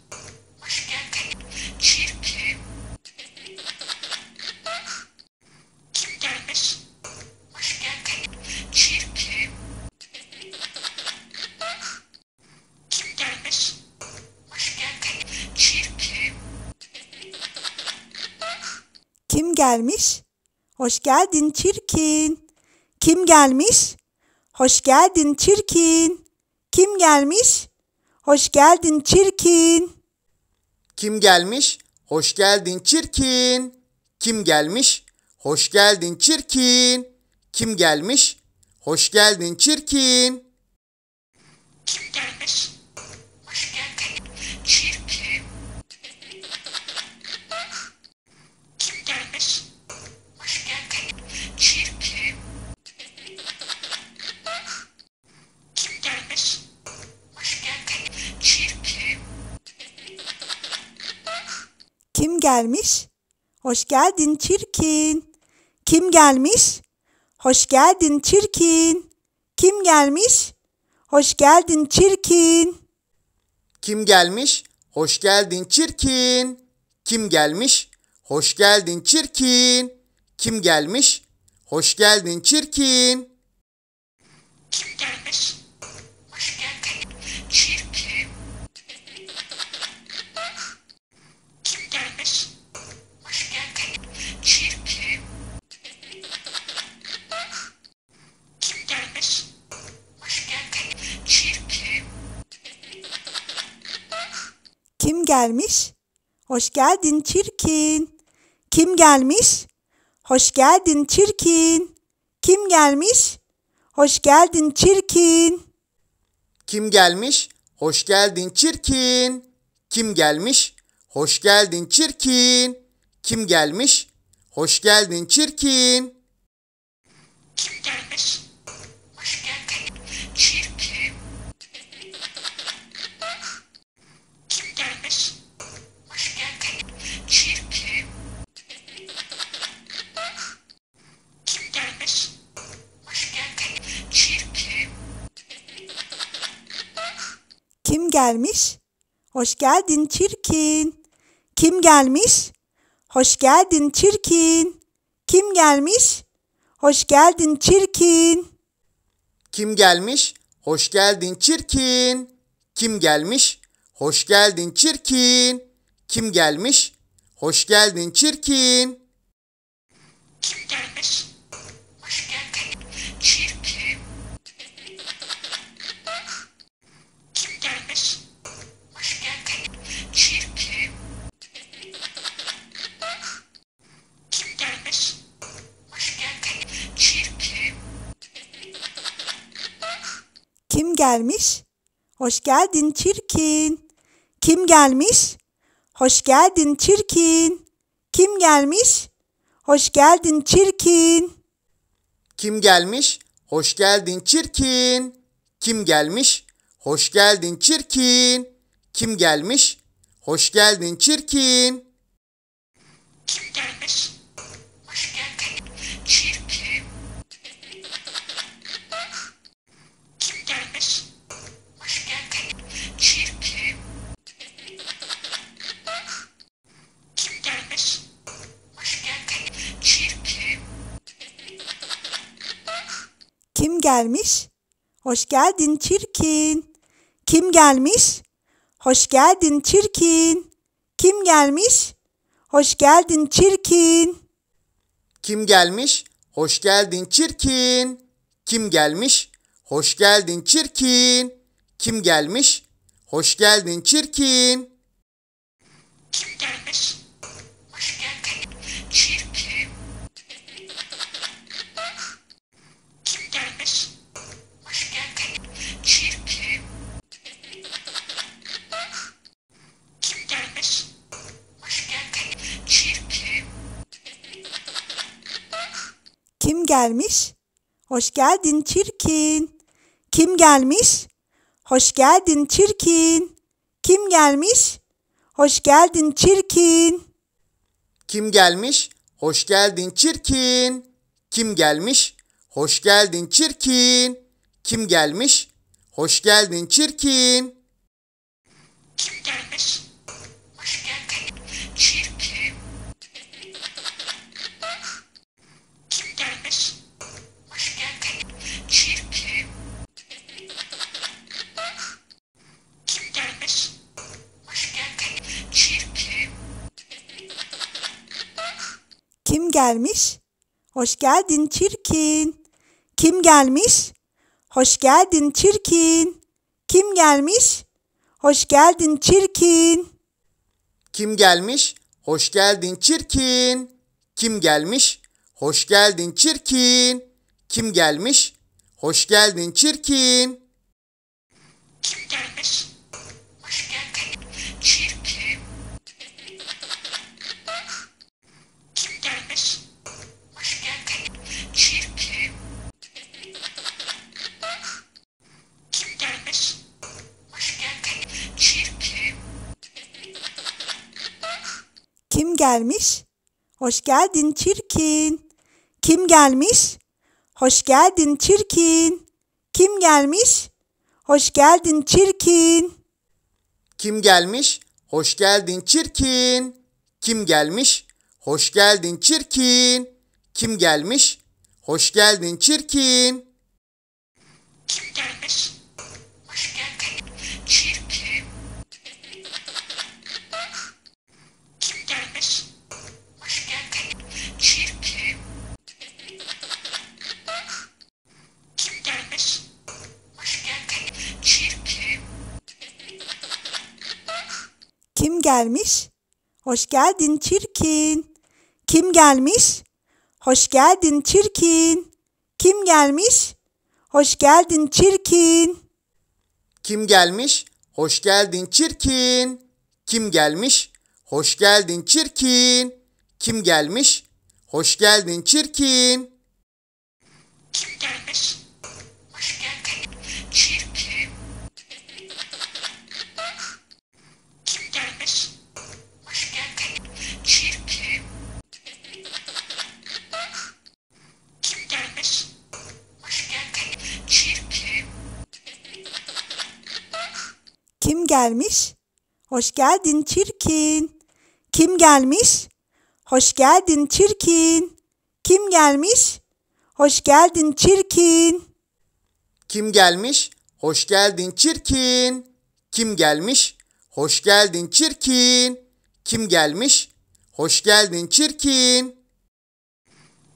Kim gelmiş? Hoş geldin çirkin. Kim gelmiş? Hoş geldin çirkin. Kim gelmiş? Hoş geldin çirkin. Kim gelmiş? Hoş geldin çirkin. Kim gelmiş? Hoş geldin çirkin. Kim gelmiş? Hoş geldin çirkin. Kim gelmiş? Kim gelmiş? Hoş geldin çirkin. Kim gelmiş? Hoş geldin çirkin. Kim gelmiş? Hoş geldin çirkin. Kim gelmiş? Hoş geldin çirkin. Kim gelmiş? Hoş geldin çirkin. Kim gelmiş? Hoş geldin çirkin. Kim gelmiş? Kim gelmiş? Hoş geldin çirkin. Kim gelmiş? Hoş geldin çirkin. Kim gelmiş? Hoş geldin çirkin. Kim gelmiş? Hoş geldin çirkin. Kim gelmiş? Hoş geldin çirkin. Kim gelmiş? Hoş geldin çirkin. Kim gelmiş? gelmiş? Hoş geldin çirkin. Kim gelmiş? Hoş geldin çirkin. Kim gelmiş? Hoş geldin çirkin. Kim gelmiş? Hoş geldin çirkin. Kim gelmiş? Hoş geldin çirkin. Kim gelmiş? Hoş geldin çirkin. Kim gelmiş? Kim gelmiş? Hoş geldin çirkin. Kim gelmiş? Hoş geldin çirkin. Kim gelmiş? Hoş geldin çirkin. Kim gelmiş? Hoş geldin çirkin. Kim gelmiş? Hoş geldin çirkin. Kim gelmiş? Hoş geldin çirkin. Kim gelmiş? Hoş geldin. Kim gelmiş? Hoş geldin çirkin. Kim gelmiş? Hoş geldin çirkin. Kim gelmiş? Hoş geldin çirkin. Kim gelmiş? Hoş geldin çirkin. Kim gelmiş? Hoş geldin çirkin. Kim gelmiş? Hoş geldin çirkin. Kim gelmiş? Hoş geldin çirkin. Kim gelmiş? Hoş geldin çirkin. Kim gelmiş? Hoş geldin çirkin. Kim gelmiş? Hoş geldin çirkin. Kim gelmiş? Hoş geldin çirkin. Kim gelmiş? Hoş geldin çirkin. Kim gelmiş? Hoş geldin çirkin. Kim gelmiş? Kim gelmiş? Hoş geldin çirkin. Kim gelmiş? Hoş geldin çirkin. Kim gelmiş? Hoş geldin çirkin. Kim gelmiş? Hoş geldin çirkin. Kim gelmiş? Hoş geldin çirkin. Kim gelmiş? Hoş geldin çirkin. Kim gelmiş? Kim gelmiş? Hoş geldin çirkin. Kim gelmiş? Hoş geldin çirkin. Kim gelmiş? Hoş geldin çirkin. Kim gelmiş? Hoş geldin çirkin. Kim gelmiş? Hoş geldin çirkin. Kim gelmiş? Hoş geldin çirkin. Kim gelmiş? Kim gelmiş? Hoş geldin çirkin. Kim gelmiş? Hoş geldin çirkin. Kim gelmiş? Hoş geldin çirkin. Kim gelmiş? Hoş geldin çirkin. Kim gelmiş? Hoş geldin çirkin. Kim gelmiş? Hoş geldin çirkin. Kim gelmiş? Kim gelmiş? Hoş geldin çirkin. Kim gelmiş? Hoş geldin çirkin. Kim gelmiş? Hoş geldin çirkin. Kim gelmiş? Hoş geldin çirkin. Kim gelmiş? Hoş geldin çirkin. Kim gelmiş? Hoş geldin çirkin.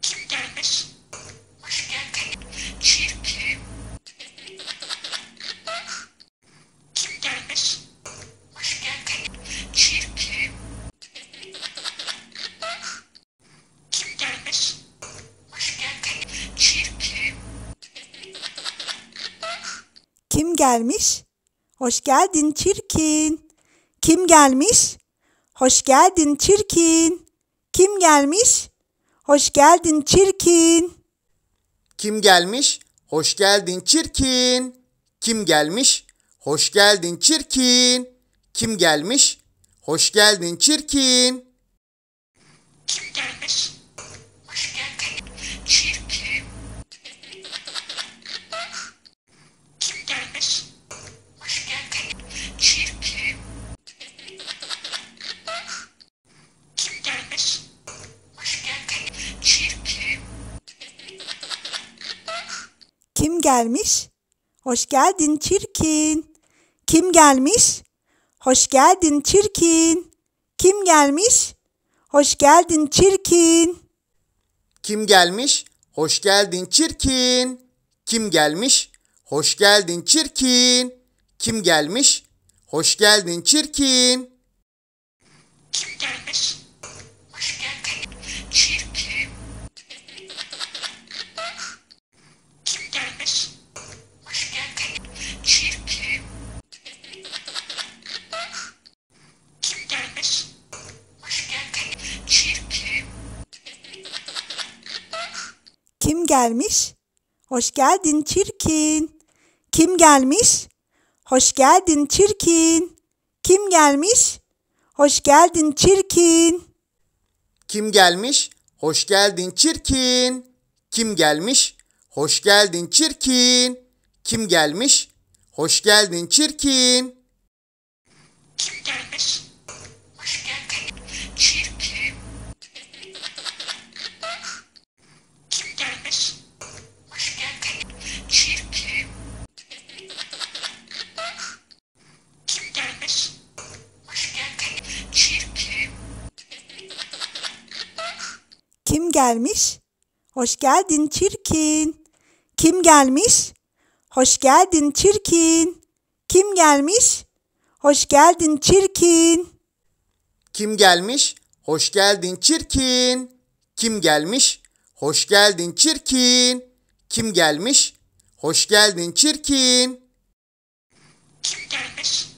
Kim gelmiş? gelmiş? Hoş geldin çirkin. Kim gelmiş? Hoş geldin çirkin. Kim gelmiş? Hoş geldin çirkin. Kim gelmiş? Hoş geldin çirkin. Kim gelmiş? Hoş geldin çirkin. Kim gelmiş? Hoş geldin çirkin. Kim gelmiş? Hoş geldin. Kim gelmiş? Hoş geldin çirkin. Kim gelmiş? Hoş geldin çirkin. Kim gelmiş? Hoş geldin çirkin. Kim gelmiş? Hoş geldin çirkin. Kim gelmiş? Hoş geldin çirkin. Kim gelmiş? Hoş geldin çirkin. Kim gelmiş? gelmiş? Hoş geldin çirkin. Kim gelmiş? Hoş geldin çirkin. Kim gelmiş? Hoş geldin çirkin. Kim gelmiş? Hoş geldin çirkin. Kim gelmiş? Hoş geldin çirkin. Kim gelmiş? Hoş geldin çirkin. Kim gelmiş? Hoş geldin çirkin. Kim gelmiş? Hoş geldin çirkin. Kim gelmiş? Hoş geldin çirkin. Kim gelmiş? Hoş geldin çirkin. Kim gelmiş? Hoş geldin çirkin. Kim gelmiş? Hoş geldin çirkin. Kim gelmiş? Hoş geldin çirkin. Kim gelmiş?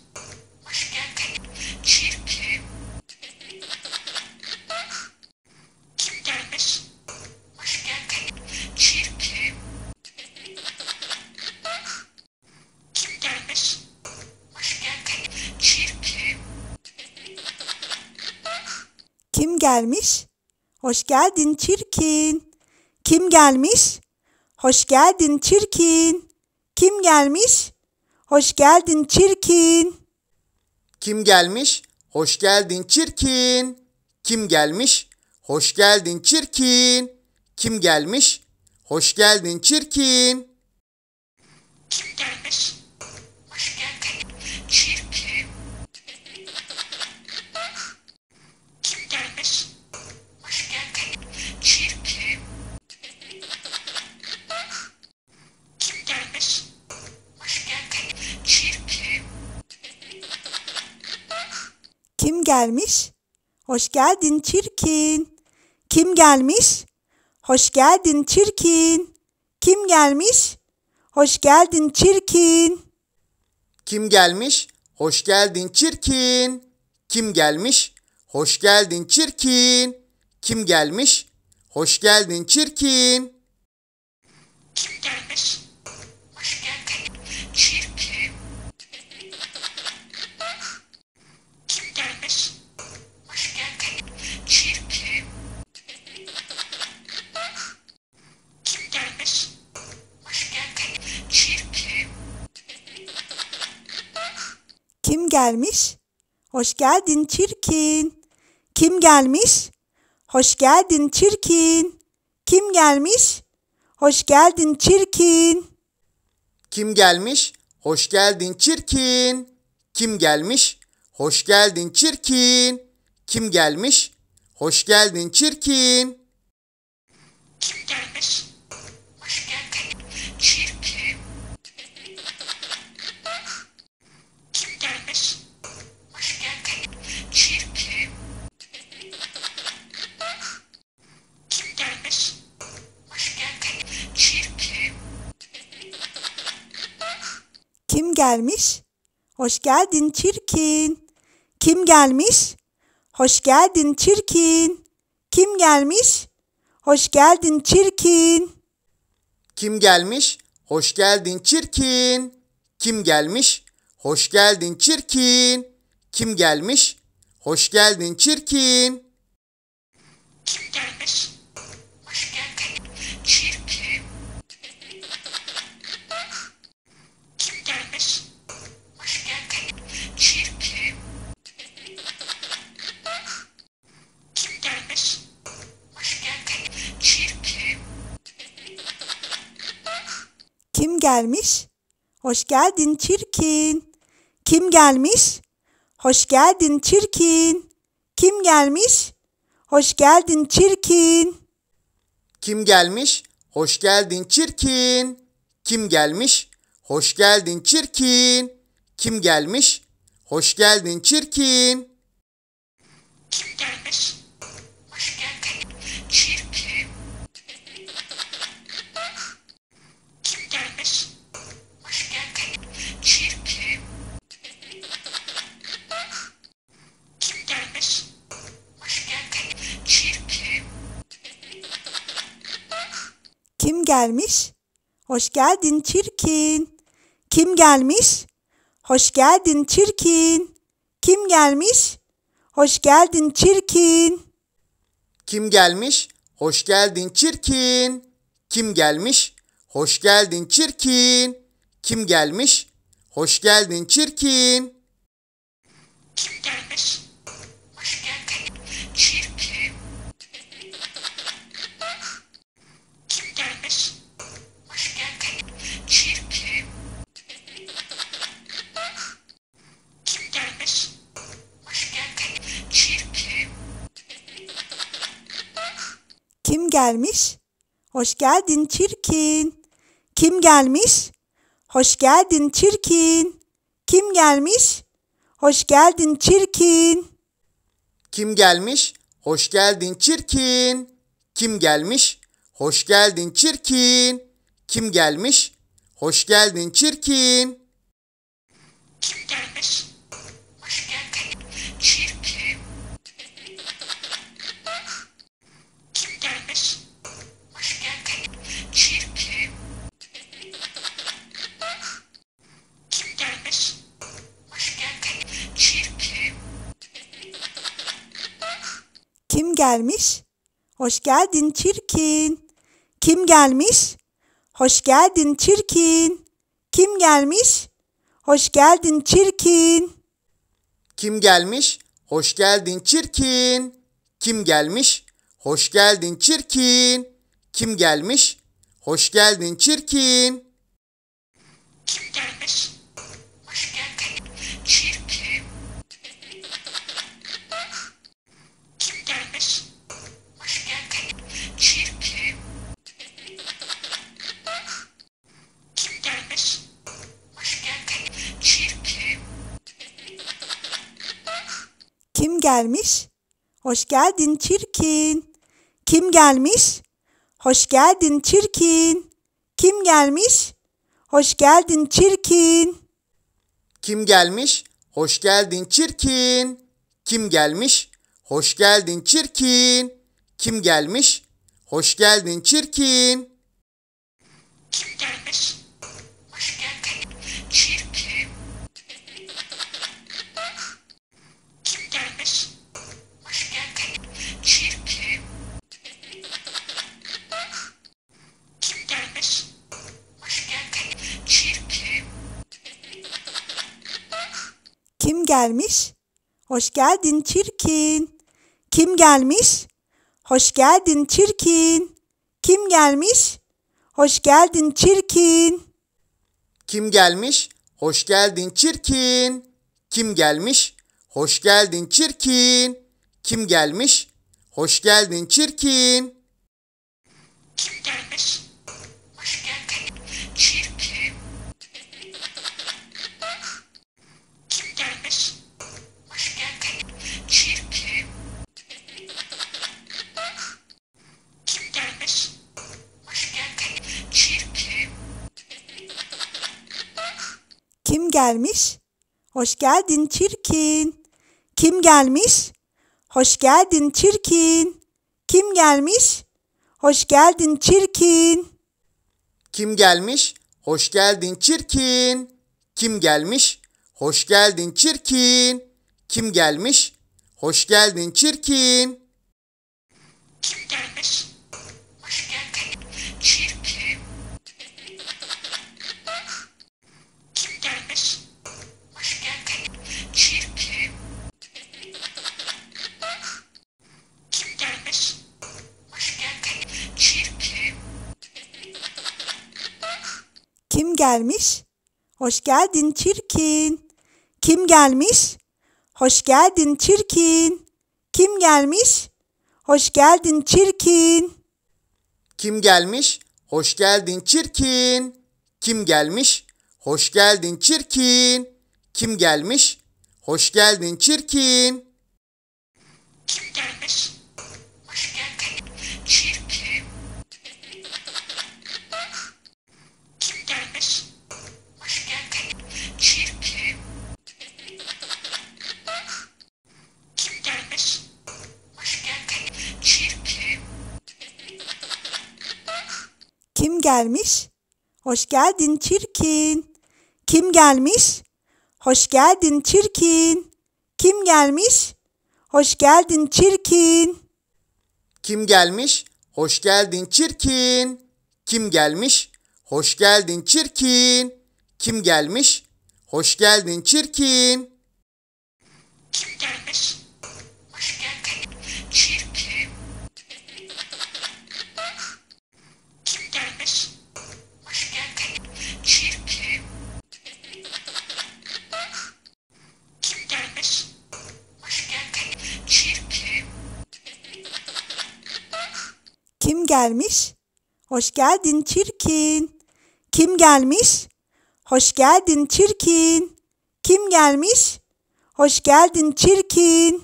Kim gelmiş? Hoş geldin çirkin. Kim gelmiş? Hoş geldin çirkin. Kim gelmiş? Hoş geldin çirkin. Kim gelmiş? Hoş geldin çirkin. Kim gelmiş? Hoş geldin çirkin. Kim gelmiş? Hoş geldin çirkin. Kim gelmiş? Kim gelmiş? Hoş geldin çirkin. Kim gelmiş? Hoş geldin çirkin. Kim gelmiş? Hoş geldin çirkin. Kim gelmiş? Hoş geldin çirkin. Kim gelmiş? Hoş geldin çirkin. Kim gelmiş? Hoş geldin çirkin. Kim gelmiş? Kim gelmiş? Hoş geldin çirkin. Kim gelmiş? Hoş geldin çirkin. Kim gelmiş? Hoş geldin çirkin. Kim gelmiş? Hoş geldin çirkin. Kim gelmiş? Hoş geldin çirkin. Kim gelmiş? Hoş geldin çirkin. Kim gelmiş? gelmiş? Hoş geldin çirkin. Kim gelmiş? Hoş geldin çirkin. Kim gelmiş? Hoş geldin çirkin. Kim gelmiş? Hoş geldin çirkin. Kim gelmiş? Hoş geldin çirkin. Kim gelmiş? Hoş geldin çirkin. Kim gelmiş? gelmiş? Hoş geldin çirkin. Kim gelmiş? Hoş geldin çirkin. Kim gelmiş? Hoş geldin çirkin. Kim gelmiş? Hoş geldin çirkin. Kim gelmiş? Hoş geldin çirkin. Kim gelmiş? Hoş geldin çirkin. Kim gelmiş? Kim gelmiş? Hoş geldin çirkin. Kim gelmiş? Hoş geldin çirkin. Kim gelmiş? Hoş geldin çirkin. Kim gelmiş? Hoş geldin çirkin. Kim gelmiş? Hoş geldin çirkin. Kim gelmiş? Hoş geldin çirkin. Kim gelmiş? Hoş geldin. Kim gelmiş? Hoş geldin çirkin. Kim gelmiş? Hoş geldin çirkin. Kim gelmiş? Hoş geldin çirkin. Kim gelmiş? Hoş geldin çirkin. Kim gelmiş? Hoş geldin çirkin. Kim gelmiş? Hoş geldin çirkin. Kim gelmiş? Hoş geldin çirkin. Kim gelmiş? Hoş geldin çirkin. Kim gelmiş? Hoş geldin çirkin. Kim gelmiş? Hoş geldin çirkin. Kim gelmiş? Hoş geldin çirkin. Kim gelmiş? Hoş geldin çirkin. Kim gelmiş? Hoş geldin çirkin. Kim gelmiş? Hoş geldin çirkin. Kim gelmiş? Hoş geldin çirkin. Kim gelmiş? Hoş geldin çirkin. Kim gelmiş? Hoş geldin çirkin. Kim gelmiş? Hoş geldin çirkin. Kim gelmiş? Hoş geldin çirkin. Kim gelmiş? Hoş geldin çirkin. Kim gelmiş? Kim gelmiş? Hoş geldin çirkin. Kim gelmiş? Hoş geldin çirkin. Kim gelmiş? Hoş geldin çirkin. Kim gelmiş? Hoş geldin çirkin. Kim gelmiş? Hoş geldin çirkin. Kim gelmiş? Hoş geldin çirkin. Kim gelmiş? Kim gelmiş? Hoş geldin çirkin. Kim gelmiş? Hoş geldin çirkin. Kim gelmiş? Hoş geldin çirkin. Kim gelmiş? Hoş geldin çirkin. Kim gelmiş? Hoş geldin çirkin. Kim gelmiş? Hoş geldin çirkin. Kim gelmiş? Kim gelmiş? Hoş geldin çirkin. Kim gelmiş? Hoş geldin çirkin. Kim gelmiş? Hoş geldin çirkin. Kim gelmiş? Hoş geldin çirkin. Kim gelmiş? Hoş geldin çirkin. Kim gelmiş? Hoş geldin çirkin. Kim gelmiş? Kim gelmiş? Hoş geldin çirkin. Kim gelmiş? Hoş geldin çirkin. Kim gelmiş? Hoş geldin çirkin. Kim gelmiş? Hoş geldin çirkin. Kim gelmiş? Hoş geldin çirkin. Kim gelmiş? Hoş geldin çirkin. Kim gelmiş? Hoş geldin. kim gelmiş? Hoş geldin çirkin. Kim gelmiş? Hoş geldin çirkin. Kim gelmiş? Hoş geldin çirkin.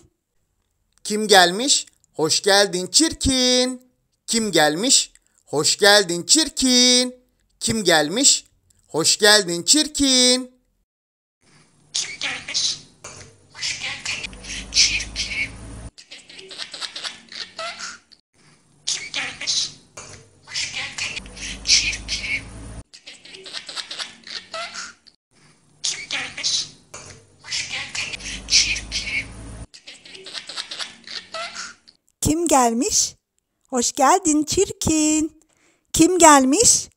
Kim gelmiş? Hoş geldin çirkin. Kim gelmiş? Hoş geldin çirkin. Kim gelmiş? Hoş geldin çirkin. Kim gelmiş? Hoş geldin. Kim gelmiş? Hoş geldin çirkin. Kim gelmiş?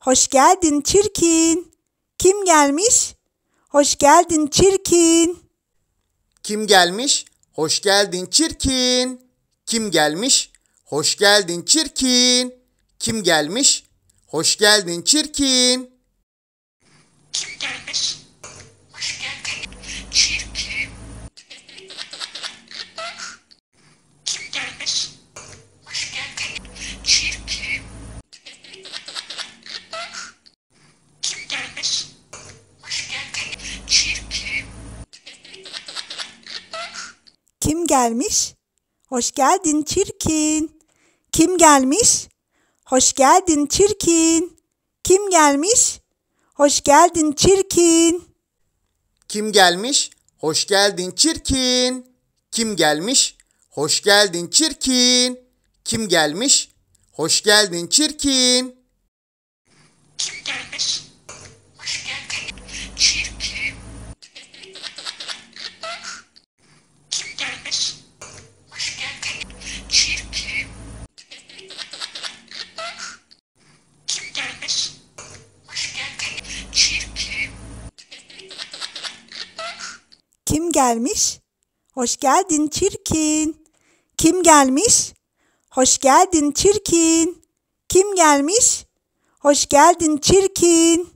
Hoş geldin çirkin. Kim gelmiş? Hoş geldin çirkin. Kim gelmiş? Hoş geldin çirkin. Kim gelmiş? Hoş geldin çirkin. Kim gelmiş? Hoş geldin çirkin. Kim gelmiş? Hoş geldin çirkin. Kim gelmiş? Hoş geldin çirkin. Kim gelmiş? Hoş geldin çirkin. Kim gelmiş? Hoş geldin çirkin. Kim gelmiş? Hoş geldin çirkin. Kim gelmiş? Hoş geldin çirkin. Kim gelmiş? Hoş geldin çirkin. Kim gelmiş? Kim gelmiş? Hoş geldin çirkin. Kim gelmiş? Hoş geldin çirkin. Kim gelmiş? Hoş geldin çirkin.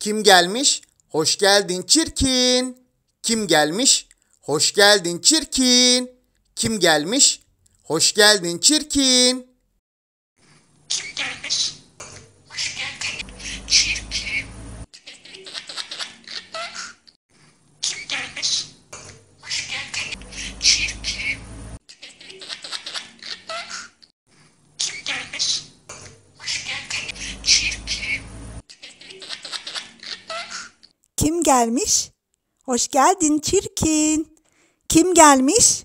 Kim gelmiş? Hoş geldin çirkin. Kim gelmiş? Hoş geldin çirkin. Kim gelmiş? Hoş geldin çirkin. Kim gelmiş? Hoş geldin çirkin. Kim gelmiş? Hoş geldin çirkin. Kim gelmiş?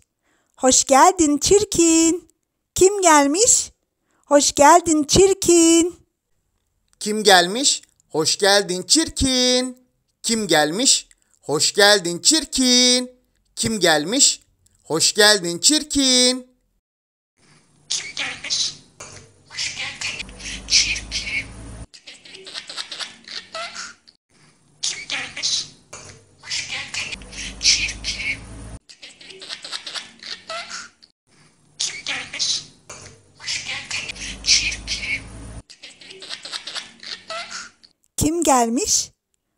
Hoş geldin çirkin. Kim gelmiş? Hoş geldin çirkin. Kim gelmiş? Hoş geldin çirkin. Kim gelmiş? Hoş geldin çirkin. Kim gelmiş? Hoş geldin çirkin. Kim gelmiş? Kim gelmiş?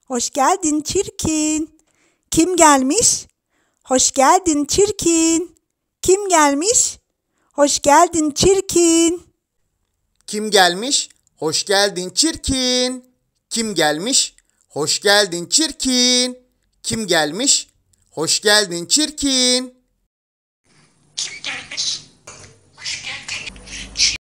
Hoş geldin çirkin. Kim gelmiş? Hoş geldin çirkin. Kim gelmiş? Hoş geldin çirkin. Kim gelmiş? Hoş geldin çirkin. Kim gelmiş? Hoş geldin çirkin. Kim gelmiş? Hoş geldin çirkin. Kim gelmiş?